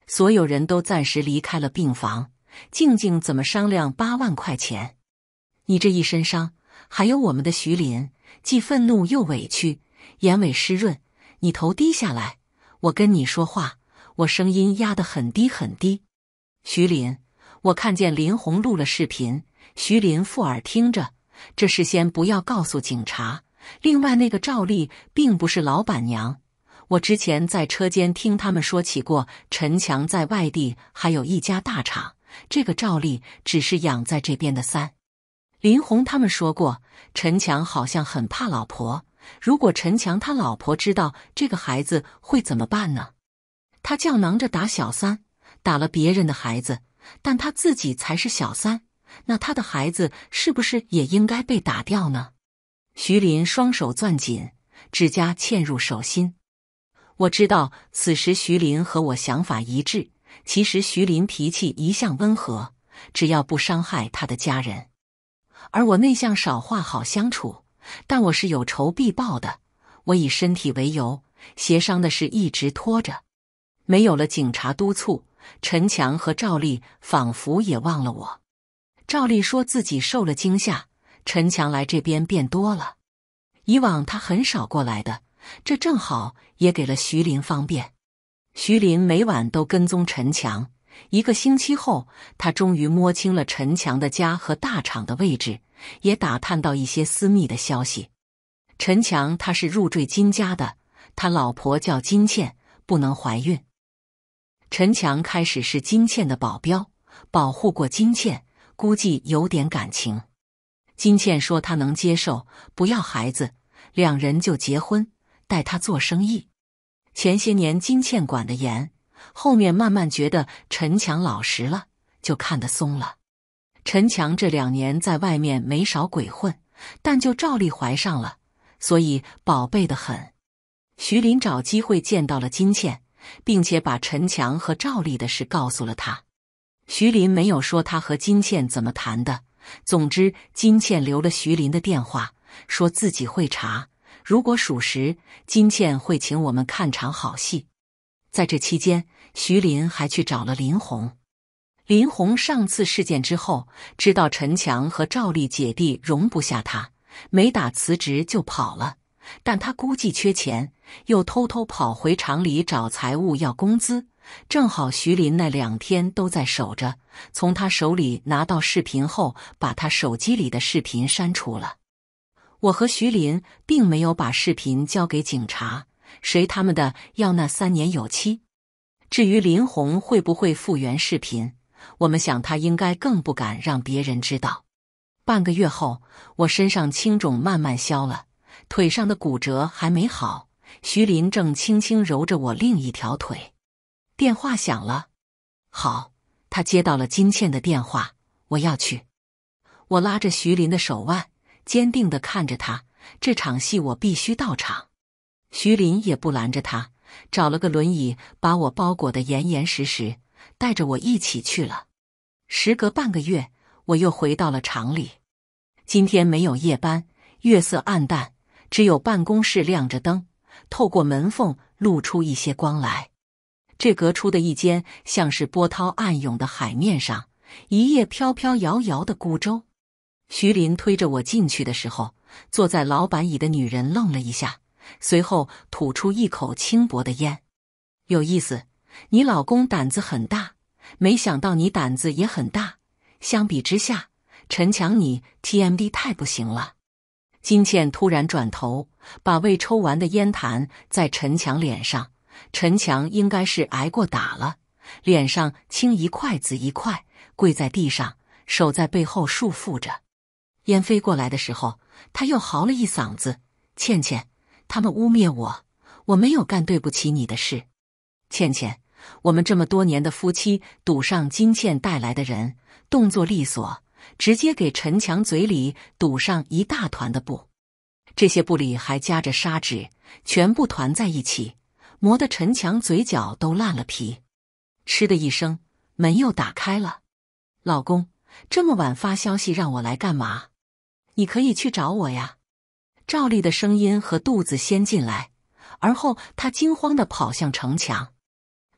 所有人都暂时离开了病房，静静怎么商量八万块钱？你这一身伤，还有我们的徐林，既愤怒又委屈，眼尾湿润。你头低下来，我跟你说话，我声音压得很低很低。徐林，我看见林红录了视频。徐林，附耳听着，这事先不要告诉警察。另外，那个赵丽并不是老板娘。我之前在车间听他们说起过，陈强在外地还有一家大厂。这个赵丽只是养在这边的三。林红他们说过，陈强好像很怕老婆。如果陈强他老婆知道这个孩子会怎么办呢？他叫嚷着打小三，打了别人的孩子，但他自己才是小三，那他的孩子是不是也应该被打掉呢？徐林双手攥紧，指甲嵌入手心。我知道此时徐林和我想法一致。其实徐林脾气一向温和，只要不伤害他的家人。而我内向少话，好相处，但我是有仇必报的。我以身体为由协商的事一直拖着，没有了警察督促，陈强和赵丽仿佛也忘了我。赵丽说自己受了惊吓，陈强来这边变多了，以往他很少过来的。这正好也给了徐林方便。徐林每晚都跟踪陈强，一个星期后，他终于摸清了陈强的家和大厂的位置，也打探到一些私密的消息。陈强他是入赘金家的，他老婆叫金倩，不能怀孕。陈强开始是金倩的保镖，保护过金倩，估计有点感情。金倩说她能接受，不要孩子，两人就结婚。带他做生意，前些年金倩管得严，后面慢慢觉得陈强老实了，就看得松了。陈强这两年在外面没少鬼混，但就赵丽怀上了，所以宝贝的很。徐林找机会见到了金倩，并且把陈强和赵丽的事告诉了他。徐林没有说他和金倩怎么谈的，总之金倩留了徐林的电话，说自己会查。如果属实，金倩会请我们看场好戏。在这期间，徐林还去找了林红。林红上次事件之后，知道陈强和赵丽姐弟容不下他，没打辞职就跑了。但他估计缺钱，又偷偷跑回厂里找财务要工资。正好徐林那两天都在守着，从他手里拿到视频后，把他手机里的视频删除了。我和徐林并没有把视频交给警察，谁他们的要那三年有期？至于林红会不会复原视频，我们想他应该更不敢让别人知道。半个月后，我身上青肿慢慢消了，腿上的骨折还没好。徐林正轻轻揉着我另一条腿，电话响了。好，他接到了金倩的电话，我要去。我拉着徐林的手腕。坚定的看着他，这场戏我必须到场。徐林也不拦着他，找了个轮椅把我包裹的严严实实，带着我一起去了。时隔半个月，我又回到了厂里。今天没有夜班，月色暗淡，只有办公室亮着灯，透过门缝露出一些光来。这隔出的一间，像是波涛暗涌的海面上，一叶飘飘摇摇的孤舟。徐林推着我进去的时候，坐在老板椅的女人愣了一下，随后吐出一口轻薄的烟。有意思，你老公胆子很大，没想到你胆子也很大。相比之下，陈强你 TMD 太不行了。金倩突然转头，把未抽完的烟弹在陈强脸上。陈强应该是挨过打了，脸上青一块紫一块，跪在地上，手在背后束缚着。燕飞过来的时候，他又嚎了一嗓子：“倩倩，他们污蔑我，我没有干对不起你的事。”倩倩，我们这么多年的夫妻，赌上金倩带来的人，动作利索，直接给陈强嘴里堵上一大团的布。这些布里还夹着砂纸，全部团在一起，磨得陈强嘴角都烂了皮。嗤的一声，门又打开了。老公，这么晚发消息让我来干嘛？你可以去找我呀，赵丽的声音和肚子先进来，而后她惊慌地跑向城墙。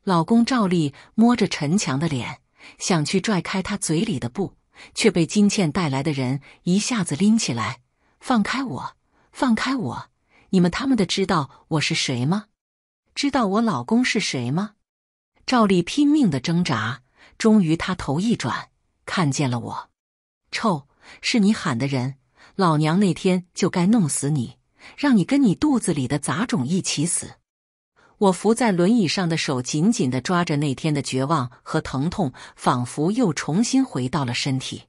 老公赵丽摸着陈强的脸，想去拽开他嘴里的布，却被金倩带来的人一下子拎起来。放开我，放开我！你们他们的知道我是谁吗？知道我老公是谁吗？赵丽拼命的挣扎，终于她头一转，看见了我。臭，是你喊的人。老娘那天就该弄死你，让你跟你肚子里的杂种一起死！我扶在轮椅上的手紧紧的抓着那天的绝望和疼痛，仿佛又重新回到了身体。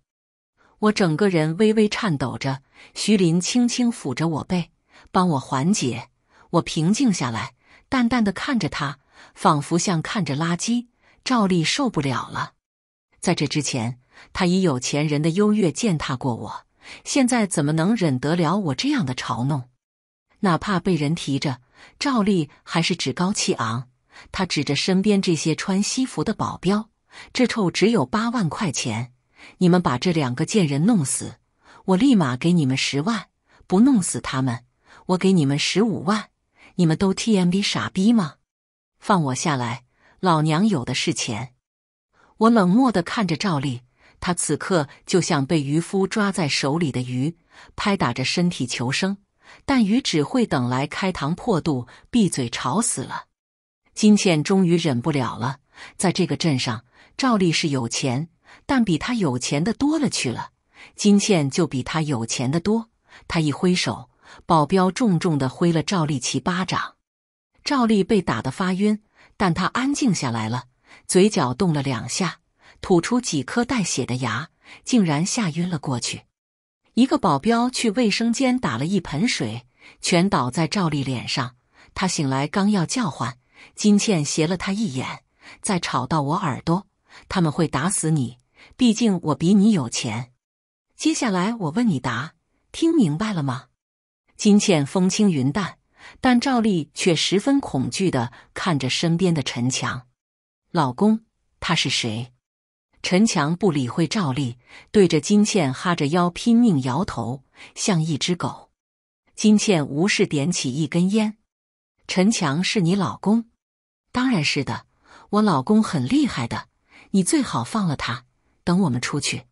我整个人微微颤抖着，徐林轻轻抚着我背，帮我缓解。我平静下来，淡淡的看着他，仿佛像看着垃圾。赵丽受不了了，在这之前，他以有钱人的优越践踏过我。现在怎么能忍得了我这样的嘲弄？哪怕被人提着，赵丽还是趾高气昂。他指着身边这些穿西服的保镖：“这臭只有八万块钱，你们把这两个贱人弄死，我立马给你们十万；不弄死他们，我给你们十五万。你们都 TMB 傻逼吗？放我下来，老娘有的是钱。”我冷漠的看着赵丽。他此刻就像被渔夫抓在手里的鱼，拍打着身体求生，但鱼只会等来开膛破肚、闭嘴吵死了。金倩终于忍不了了。在这个镇上，赵丽是有钱，但比他有钱的多了去了。金倩就比他有钱的多。他一挥手，保镖重重的挥了赵丽奇巴掌。赵丽被打得发晕，但他安静下来了，嘴角动了两下。吐出几颗带血的牙，竟然吓晕了过去。一个保镖去卫生间打了一盆水，全倒在赵丽脸上。他醒来刚要叫唤，金倩斜了他一眼：“再吵到我耳朵，他们会打死你。毕竟我比你有钱。”接下来我问你答，听明白了吗？金倩风轻云淡，但赵丽却十分恐惧的看着身边的陈强。老公，他是谁？陈强不理会赵丽，对着金倩哈着腰拼命摇头，像一只狗。金倩无视，点起一根烟。陈强是你老公，当然是的。我老公很厉害的，你最好放了他，等我们出去。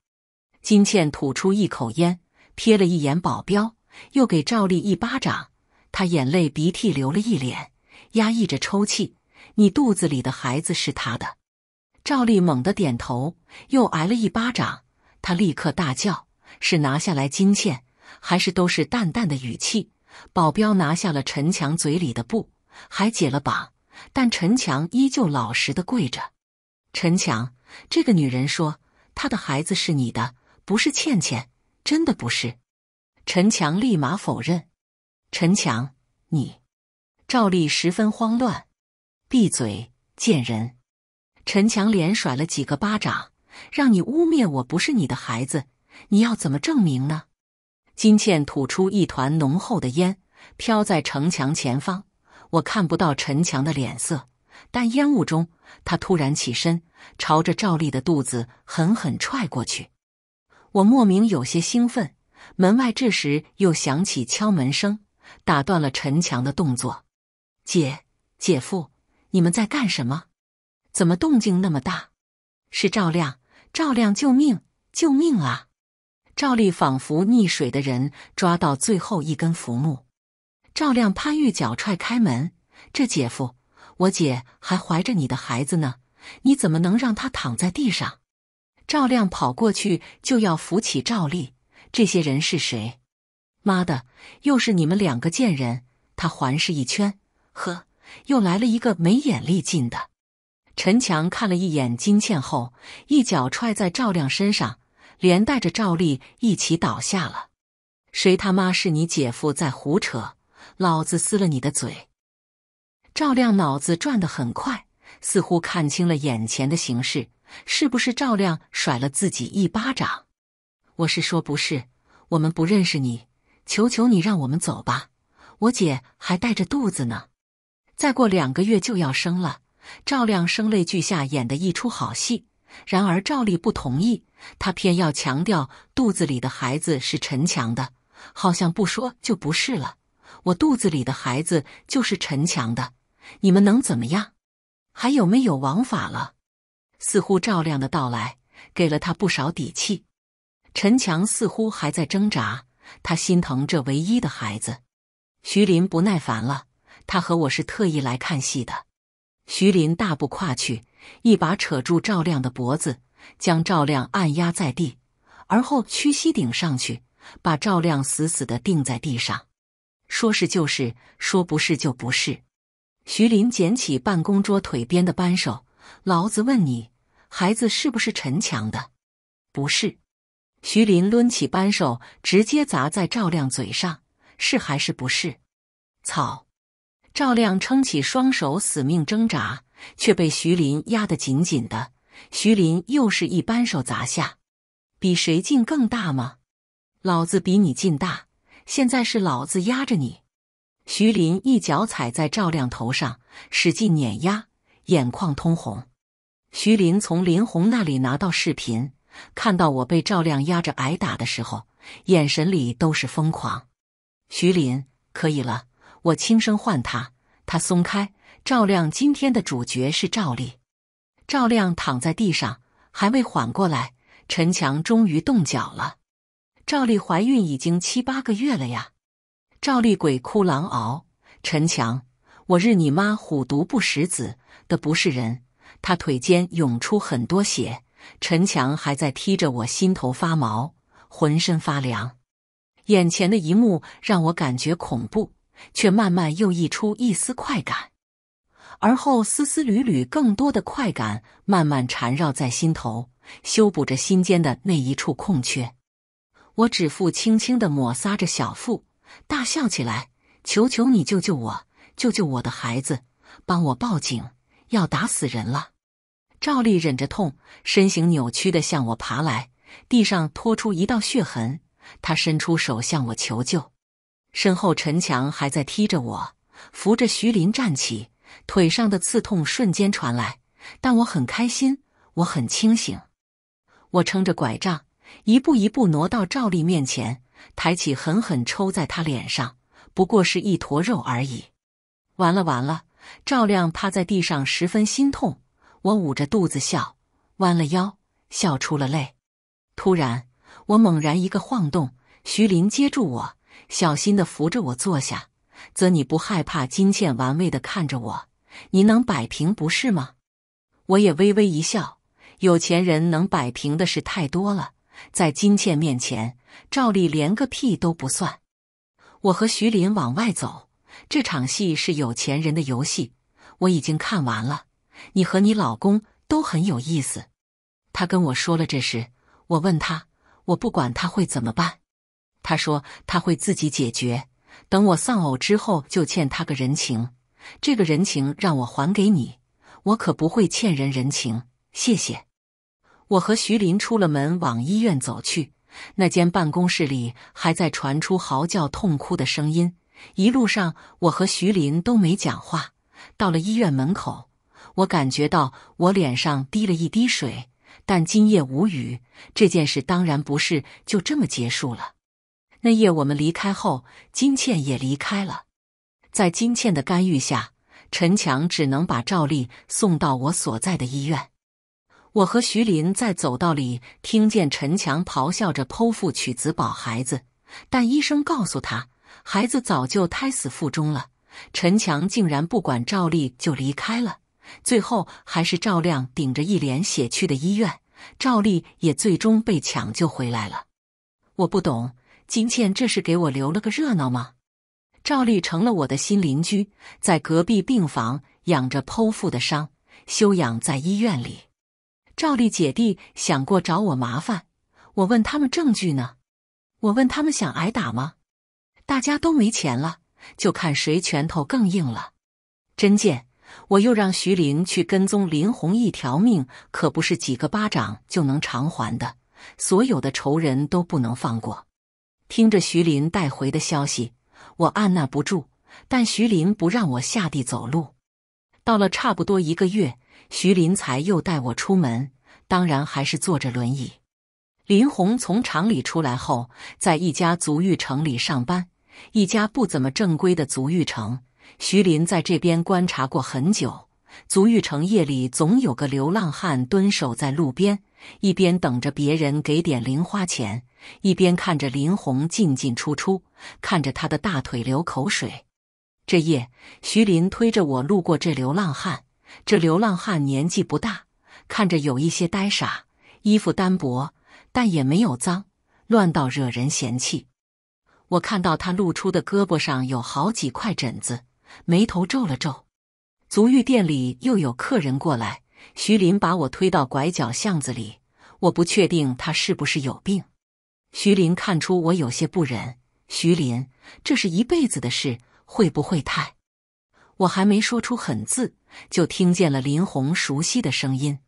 金倩吐出一口烟，瞥了一眼保镖，又给赵丽一巴掌。她眼泪鼻涕流了一脸，压抑着抽泣。你肚子里的孩子是他的。赵丽猛地点头，又挨了一巴掌。他立刻大叫：“是拿下来金茜，还是都是淡淡的语气？”保镖拿下了陈强嘴里的布，还解了绑，但陈强依旧老实的跪着。陈强，这个女人说：“她的孩子是你的，不是倩倩，真的不是。”陈强立马否认。陈强，你，赵丽十分慌乱，闭嘴，贱人。陈强连甩了几个巴掌，让你污蔑我不是你的孩子，你要怎么证明呢？金倩吐出一团浓厚的烟，飘在城墙前方。我看不到陈强的脸色，但烟雾中，他突然起身，朝着赵丽的肚子狠狠踹过去。我莫名有些兴奋。门外这时又响起敲门声，打断了陈强的动作。姐姐夫，你们在干什么？怎么动静那么大？是赵亮，赵亮，救命，救命啊！赵丽仿佛溺水的人抓到最后一根浮木。赵亮，潘玉脚踹开门，这姐夫，我姐还怀着你的孩子呢，你怎么能让他躺在地上？赵亮跑过去就要扶起赵丽。这些人是谁？妈的，又是你们两个贱人！他环视一圈，呵，又来了一个没眼力劲的。陈强看了一眼金倩后，一脚踹在赵亮身上，连带着赵丽一起倒下了。谁他妈是你姐夫？在胡扯！老子撕了你的嘴！赵亮脑子转得很快，似乎看清了眼前的形势。是不是赵亮甩了自己一巴掌？我是说，不是。我们不认识你，求求你让我们走吧。我姐还带着肚子呢，再过两个月就要生了。赵亮声泪俱下演的一出好戏，然而赵丽不同意，她偏要强调肚子里的孩子是陈强的，好像不说就不是了。我肚子里的孩子就是陈强的，你们能怎么样？还有没有王法了？似乎赵亮的到来给了他不少底气。陈强似乎还在挣扎，他心疼这唯一的孩子。徐林不耐烦了，他和我是特意来看戏的。徐林大步跨去，一把扯住赵亮的脖子，将赵亮按压在地，而后屈膝顶上去，把赵亮死死地钉在地上。说是就是，说不是就不是。徐林捡起办公桌腿边的扳手，老子问你，孩子是不是陈强的？不是。徐林抡起扳手，直接砸在赵亮嘴上，是还是不是？草！赵亮撑起双手，死命挣扎，却被徐林压得紧紧的。徐林又是一扳手砸下，比谁劲更大吗？老子比你劲大！现在是老子压着你。徐林一脚踩在赵亮头上，使劲碾压，眼眶通红。徐林从林红那里拿到视频，看到我被赵亮压着挨打的时候，眼神里都是疯狂。徐林，可以了。我轻声唤他，他松开。赵亮今天的主角是赵丽。赵亮躺在地上，还未缓过来。陈强终于动脚了。赵丽怀孕已经七八个月了呀！赵丽鬼哭狼嚎：“陈强，我日你妈！虎毒不食子的不是人！”他腿间涌出很多血。陈强还在踢着我，心头发毛，浑身发凉。眼前的一幕让我感觉恐怖。却慢慢又溢出一丝快感，而后丝丝缕缕更多的快感慢慢缠绕在心头，修补着心间的那一处空缺。我指腹轻轻的抹擦着小腹，大笑起来：“求求你救救我，救救我的孩子，帮我报警，要打死人了！”赵丽忍着痛，身形扭曲的向我爬来，地上拖出一道血痕。他伸出手向我求救。身后，陈强还在踢着我，扶着徐林站起，腿上的刺痛瞬间传来，但我很开心，我很清醒。我撑着拐杖，一步一步挪到赵丽面前，抬起狠狠抽在她脸上，不过是一坨肉而已。完了完了，赵亮趴在地上，十分心痛。我捂着肚子笑，弯了腰，笑出了泪。突然，我猛然一个晃动，徐林接住我。小心地扶着我坐下，则你不害怕？金倩玩味地看着我，你能摆平不是吗？我也微微一笑。有钱人能摆平的事太多了，在金倩面前，赵丽连个屁都不算。我和徐林往外走，这场戏是有钱人的游戏，我已经看完了。你和你老公都很有意思。他跟我说了这事，我问他，我不管他会怎么办。他说他会自己解决，等我丧偶之后就欠他个人情，这个人情让我还给你，我可不会欠人人情。谢谢。我和徐林出了门，往医院走去。那间办公室里还在传出嚎叫、痛哭的声音。一路上，我和徐林都没讲话。到了医院门口，我感觉到我脸上滴了一滴水，但今夜无雨。这件事当然不是就这么结束了。那夜我们离开后，金倩也离开了。在金倩的干预下，陈强只能把赵丽送到我所在的医院。我和徐林在走道里听见陈强咆哮着剖腹取子保孩子，但医生告诉他孩子早就胎死腹中了。陈强竟然不管赵丽就离开了。最后还是赵亮顶着一脸血去的医院，赵丽也最终被抢救回来了。我不懂。金倩，这是给我留了个热闹吗？赵丽成了我的新邻居，在隔壁病房养着剖腹的伤，休养在医院里。赵丽姐弟想过找我麻烦，我问他们证据呢？我问他们想挨打吗？大家都没钱了，就看谁拳头更硬了。真贱！我又让徐玲去跟踪林红，一条命可不是几个巴掌就能偿还的，所有的仇人都不能放过。听着徐林带回的消息，我按捺不住，但徐林不让我下地走路。到了差不多一个月，徐林才又带我出门，当然还是坐着轮椅。林红从厂里出来后，在一家足浴城里上班，一家不怎么正规的足浴城。徐林在这边观察过很久，足浴城夜里总有个流浪汉蹲守在路边。一边等着别人给点零花钱，一边看着林红进进出出，看着他的大腿流口水。这夜，徐林推着我路过这流浪汉，这流浪汉年纪不大，看着有一些呆傻，衣服单薄，但也没有脏乱到惹人嫌弃。我看到他露出的胳膊上有好几块疹子，眉头皱了皱。足浴店里又有客人过来。徐林把我推到拐角巷子里，我不确定他是不是有病。徐林看出我有些不忍，徐林，这是一辈子的事，会不会太？我还没说出“狠”字，就听见了林红熟悉的声音：“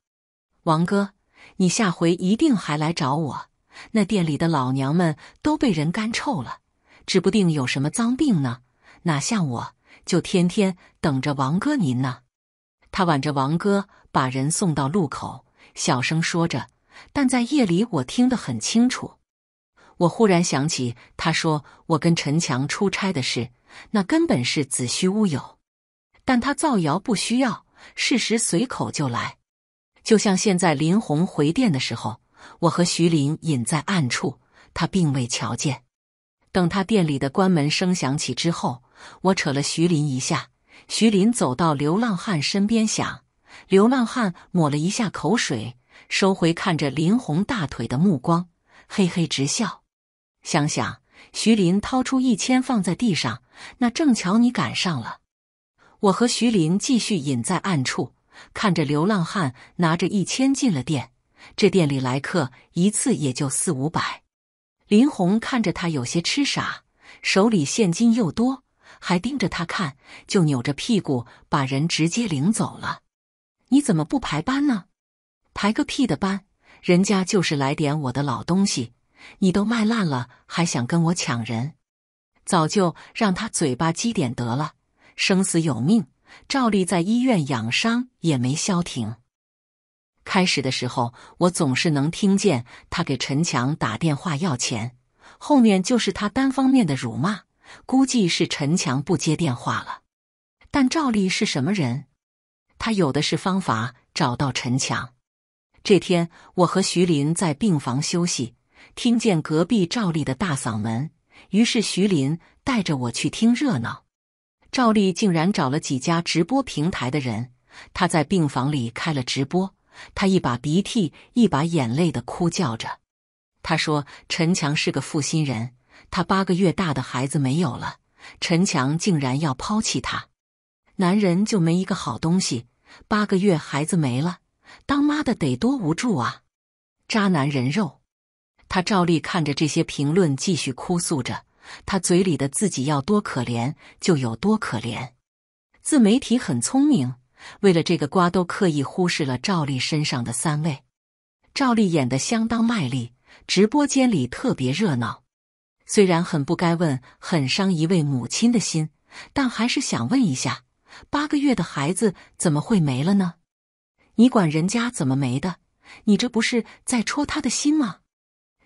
王哥，你下回一定还来找我。那店里的老娘们都被人干臭了，指不定有什么脏病呢。哪像我，就天天等着王哥您呢。”他挽着王哥。把人送到路口，小声说着，但在夜里我听得很清楚。我忽然想起，他说我跟陈强出差的事，那根本是子虚乌有。但他造谣不需要事实，随口就来，就像现在林红回店的时候，我和徐林隐在暗处，他并未瞧见。等他店里的关门声响起之后，我扯了徐林一下，徐林走到流浪汉身边，想。流浪汉抹了一下口水，收回看着林红大腿的目光，嘿嘿直笑。想想徐林掏出一千放在地上，那正巧你赶上了。我和徐林继续隐在暗处，看着流浪汉拿着一千进了店。这店里来客一次也就四五百。林红看着他有些痴傻，手里现金又多，还盯着他看，就扭着屁股把人直接领走了。你怎么不排班呢？排个屁的班！人家就是来点我的老东西，你都卖烂了，还想跟我抢人？早就让他嘴巴积点得了。生死有命，赵丽在医院养伤也没消停。开始的时候，我总是能听见他给陈强打电话要钱，后面就是他单方面的辱骂。估计是陈强不接电话了。但赵丽是什么人？他有的是方法找到陈强。这天，我和徐林在病房休息，听见隔壁赵丽的大嗓门，于是徐林带着我去听热闹。赵丽竟然找了几家直播平台的人，她在病房里开了直播，她一把鼻涕一把眼泪的哭叫着。她说：“陈强是个负心人，他八个月大的孩子没有了，陈强竟然要抛弃她。”男人就没一个好东西，八个月孩子没了，当妈的得多无助啊！渣男人肉，他赵丽看着这些评论，继续哭诉着，他嘴里的自己要多可怜就有多可怜。自媒体很聪明，为了这个瓜都刻意忽视了赵丽身上的三位。赵丽演得相当卖力，直播间里特别热闹。虽然很不该问，很伤一位母亲的心，但还是想问一下。八个月的孩子怎么会没了呢？你管人家怎么没的？你这不是在戳他的心吗？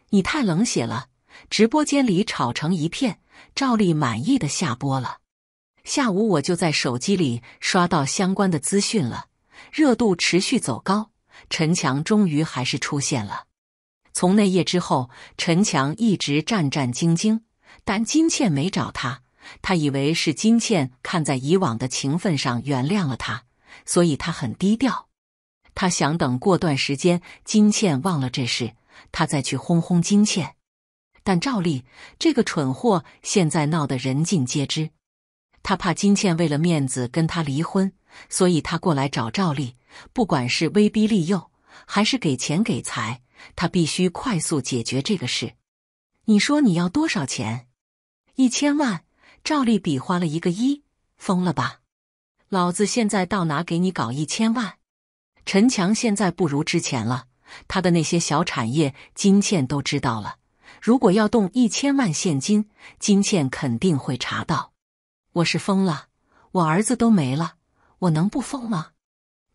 你太冷血了！直播间里吵成一片，赵丽满意的下播了。下午我就在手机里刷到相关的资讯了，热度持续走高。陈强终于还是出现了。从那夜之后，陈强一直战战兢兢，但金倩没找他。他以为是金倩看在以往的情分上原谅了他，所以他很低调。他想等过段时间金倩忘了这事，他再去轰轰金倩。但赵丽这个蠢货现在闹得人尽皆知，他怕金倩为了面子跟他离婚，所以他过来找赵丽，不管是威逼利诱还是给钱给财，他必须快速解决这个事。你说你要多少钱？一千万。照例比划了一个一，疯了吧！老子现在到哪给你搞一千万？陈强现在不如之前了，他的那些小产业，金倩都知道了。如果要动一千万现金，金倩肯定会查到。我是疯了，我儿子都没了，我能不疯吗？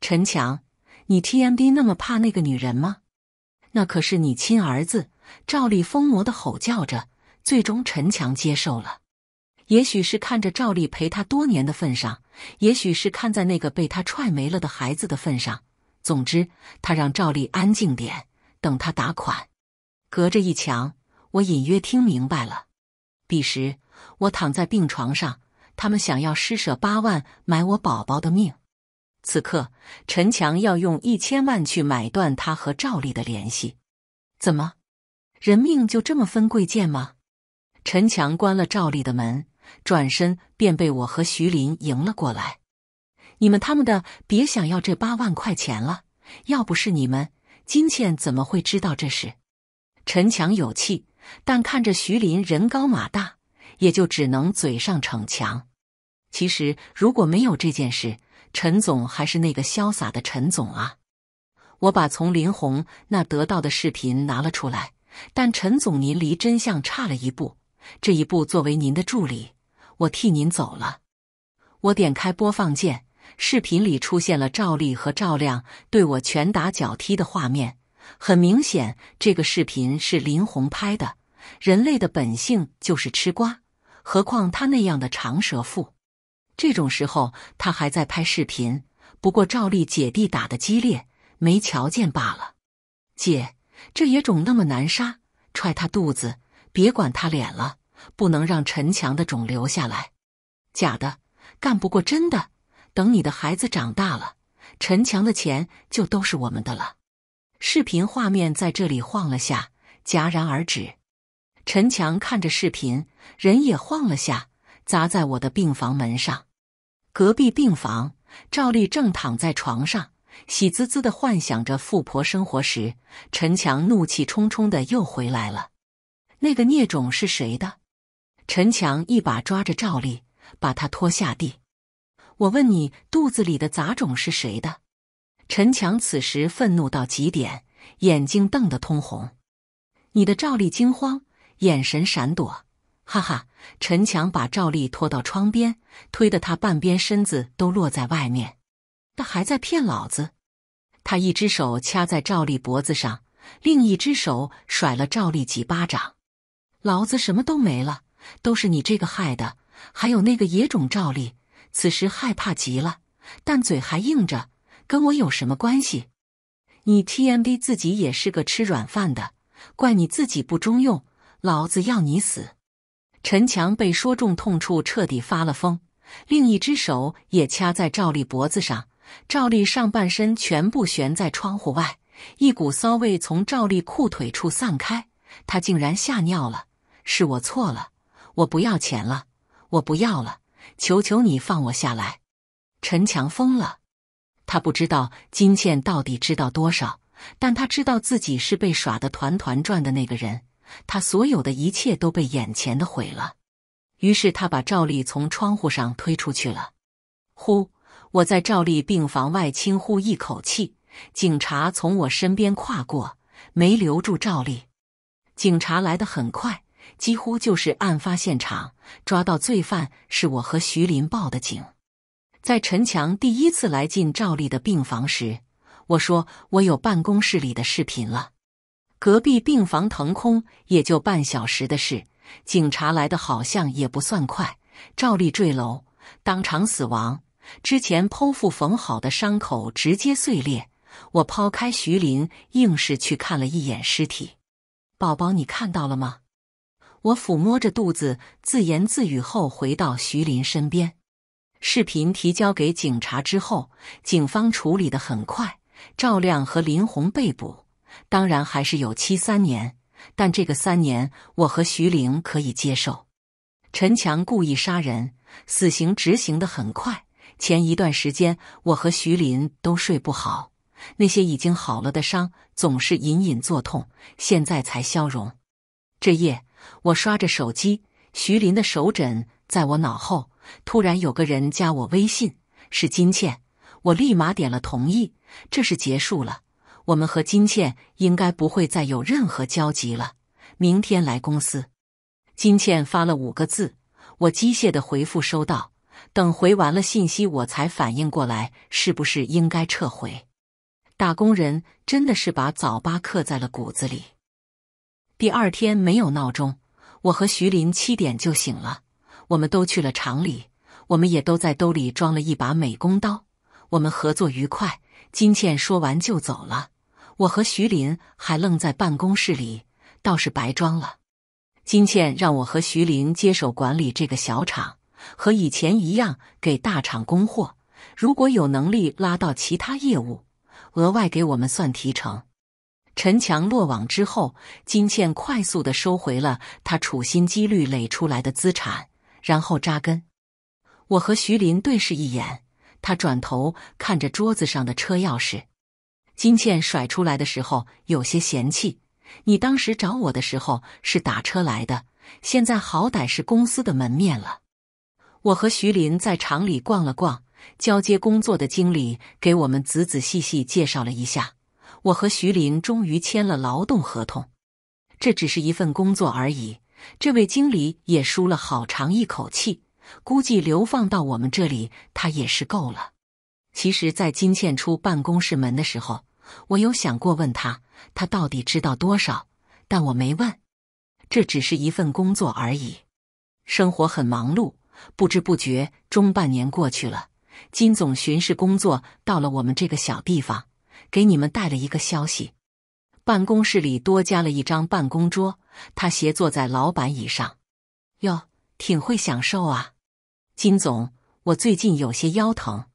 陈强，你 TMD 那么怕那个女人吗？那可是你亲儿子！照例疯魔的吼叫着，最终陈强接受了。也许是看着赵丽陪他多年的份上，也许是看在那个被他踹没了的孩子的份上，总之，他让赵丽安静点，等他打款。隔着一墙，我隐约听明白了。彼时，我躺在病床上，他们想要施舍八万买我宝宝的命。此刻，陈强要用一千万去买断他和赵丽的联系。怎么，人命就这么分贵贱吗？陈强关了赵丽的门。转身便被我和徐林迎了过来。你们他们的别想要这八万块钱了。要不是你们，金倩怎么会知道这事？陈强有气，但看着徐林人高马大，也就只能嘴上逞强。其实如果没有这件事，陈总还是那个潇洒的陈总啊。我把从林红那得到的视频拿了出来，但陈总您离真相差了一步。这一步，作为您的助理。我替您走了。我点开播放键，视频里出现了赵丽和赵亮对我拳打脚踢的画面。很明显，这个视频是林红拍的。人类的本性就是吃瓜，何况他那样的长舌妇。这种时候他还在拍视频，不过赵丽姐弟打的激烈，没瞧见罢了。姐，这野种那么难杀，踹他肚子，别管他脸了。不能让陈强的种留下来，假的干不过真的。等你的孩子长大了，陈强的钱就都是我们的了。视频画面在这里晃了下，戛然而止。陈强看着视频，人也晃了下，砸在我的病房门上。隔壁病房，赵丽正躺在床上，喜滋滋的幻想着富婆生活时，陈强怒气冲冲的又回来了。那个孽种是谁的？陈强一把抓着赵丽，把她拖下地。我问你，肚子里的杂种是谁的？陈强此时愤怒到极点，眼睛瞪得通红。你的赵丽惊慌，眼神闪躲。哈哈！陈强把赵丽拖到窗边，推得她半边身子都落在外面。他还在骗老子！他一只手掐在赵丽脖子上，另一只手甩了赵丽几巴掌。老子什么都没了。都是你这个害的，还有那个野种赵丽，此时害怕极了，但嘴还硬着，跟我有什么关系？你 TMD 自己也是个吃软饭的，怪你自己不中用，老子要你死！陈强被说中痛处，彻底发了疯，另一只手也掐在赵丽脖子上，赵丽上半身全部悬在窗户外，一股骚味从赵丽裤腿处散开，他竟然吓尿了，是我错了。我不要钱了，我不要了，求求你放我下来！陈强疯了，他不知道金倩到底知道多少，但他知道自己是被耍得团团转的那个人，他所有的一切都被眼前的毁了。于是他把赵丽从窗户上推出去了。呼，我在赵丽病房外轻呼一口气，警察从我身边跨过，没留住赵丽。警察来得很快。几乎就是案发现场，抓到罪犯是我和徐林报的警。在陈强第一次来进赵丽的病房时，我说我有办公室里的视频了。隔壁病房腾空也就半小时的事，警察来的好像也不算快。赵丽坠楼当场死亡，之前剖腹缝好的伤口直接碎裂。我抛开徐林，硬是去看了一眼尸体。宝宝，你看到了吗？我抚摸着肚子，自言自语后回到徐林身边。视频提交给警察之后，警方处理的很快。赵亮和林红被捕，当然还是有期三年，但这个三年我和徐林可以接受。陈强故意杀人，死刑执行的很快。前一段时间我和徐林都睡不好，那些已经好了的伤总是隐隐作痛，现在才消融。这夜。我刷着手机，徐林的手枕在我脑后。突然有个人加我微信，是金倩。我立马点了同意。这是结束了，我们和金倩应该不会再有任何交集了。明天来公司。金倩发了五个字，我机械的回复“收到”。等回完了信息，我才反应过来，是不是应该撤回？打工人真的是把早八刻在了骨子里。第二天没有闹钟，我和徐林七点就醒了。我们都去了厂里，我们也都在兜里装了一把美工刀。我们合作愉快。金倩说完就走了。我和徐林还愣在办公室里，倒是白装了。金倩让我和徐林接手管理这个小厂，和以前一样给大厂供货。如果有能力拉到其他业务，额外给我们算提成。陈强落网之后，金倩快速的收回了他处心积虑垒出来的资产，然后扎根。我和徐林对视一眼，他转头看着桌子上的车钥匙。金倩甩出来的时候有些嫌弃：“你当时找我的时候是打车来的，现在好歹是公司的门面了。”我和徐林在厂里逛了逛，交接工作的经理给我们仔仔细细介绍了一下。我和徐林终于签了劳动合同，这只是一份工作而已。这位经理也舒了好长一口气，估计流放到我们这里，他也是够了。其实，在金倩出办公室门的时候，我有想过问他，他到底知道多少，但我没问。这只是一份工作而已，生活很忙碌，不知不觉中半年过去了。金总巡视工作到了我们这个小地方。给你们带了一个消息，办公室里多加了一张办公桌，他斜坐在老板椅上，哟，挺会享受啊，金总，我最近有些腰疼。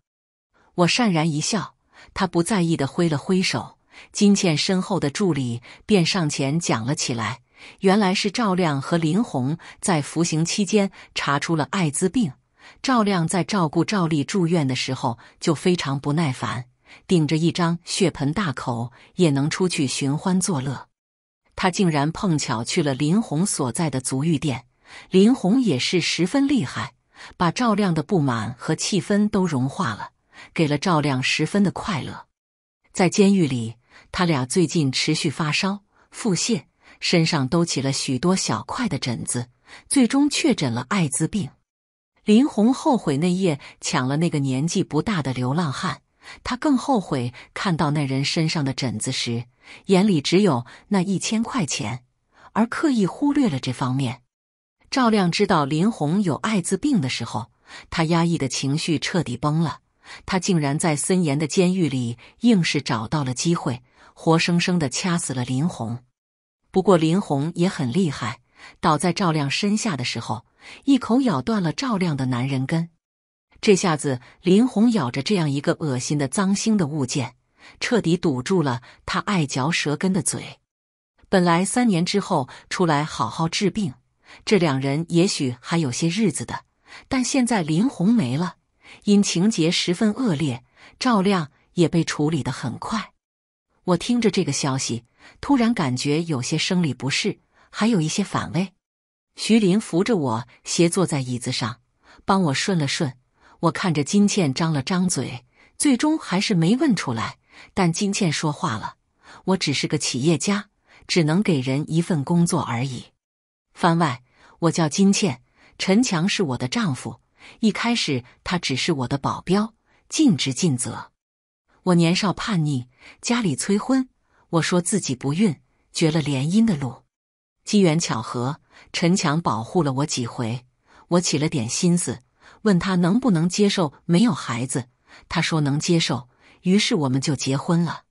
我善然一笑，他不在意的挥了挥手，金倩身后的助理便上前讲了起来，原来是赵亮和林红在服刑期间查出了艾滋病，赵亮在照顾赵丽住院的时候就非常不耐烦。顶着一张血盆大口也能出去寻欢作乐，他竟然碰巧去了林红所在的足浴店。林红也是十分厉害，把赵亮的不满和气氛都融化了，给了赵亮十分的快乐。在监狱里，他俩最近持续发烧、腹泻，身上都起了许多小块的疹子，最终确诊了艾滋病。林红后悔那夜抢了那个年纪不大的流浪汉。他更后悔看到那人身上的疹子时，眼里只有那一千块钱，而刻意忽略了这方面。赵亮知道林红有艾滋病的时候，他压抑的情绪彻底崩了。他竟然在森严的监狱里，硬是找到了机会，活生生的掐死了林红。不过林红也很厉害，倒在赵亮身下的时候，一口咬断了赵亮的男人根。这下子，林红咬着这样一个恶心的脏腥的物件，彻底堵住了他爱嚼舌根的嘴。本来三年之后出来好好治病，这两人也许还有些日子的。但现在林红没了，因情节十分恶劣，赵亮也被处理得很快。我听着这个消息，突然感觉有些生理不适，还有一些反胃。徐林扶着我斜坐在椅子上，帮我顺了顺。我看着金倩，张了张嘴，最终还是没问出来。但金倩说话了：“我只是个企业家，只能给人一份工作而已。”番外，我叫金倩，陈强是我的丈夫。一开始他只是我的保镖，尽职尽责。我年少叛逆，家里催婚，我说自己不孕，绝了联姻的路。机缘巧合，陈强保护了我几回，我起了点心思。问他能不能接受没有孩子，他说能接受，于是我们就结婚了。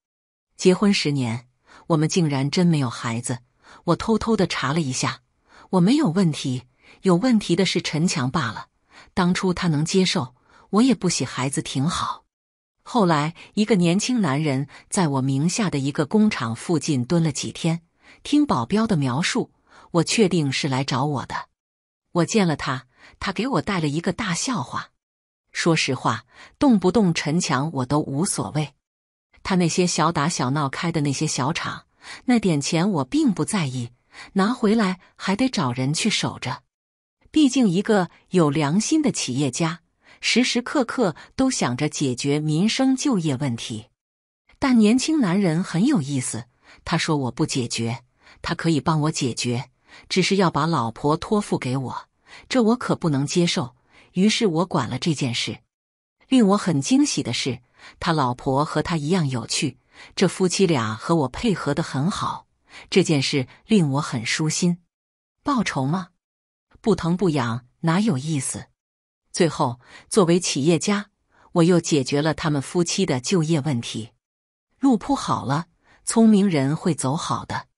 结婚十年，我们竟然真没有孩子。我偷偷的查了一下，我没有问题，有问题的是陈强罢了。当初他能接受，我也不喜孩子挺好。后来一个年轻男人在我名下的一个工厂附近蹲了几天，听保镖的描述，我确定是来找我的。我见了他。他给我带了一个大笑话。说实话，动不动陈强我都无所谓。他那些小打小闹开的那些小厂，那点钱我并不在意。拿回来还得找人去守着。毕竟一个有良心的企业家，时时刻刻都想着解决民生就业问题。但年轻男人很有意思，他说我不解决，他可以帮我解决，只是要把老婆托付给我。这我可不能接受，于是我管了这件事。令我很惊喜的是，他老婆和他一样有趣，这夫妻俩和我配合的很好。这件事令我很舒心。报仇吗？不疼不痒，哪有意思？最后，作为企业家，我又解决了他们夫妻的就业问题。路铺好了，聪明人会走好的。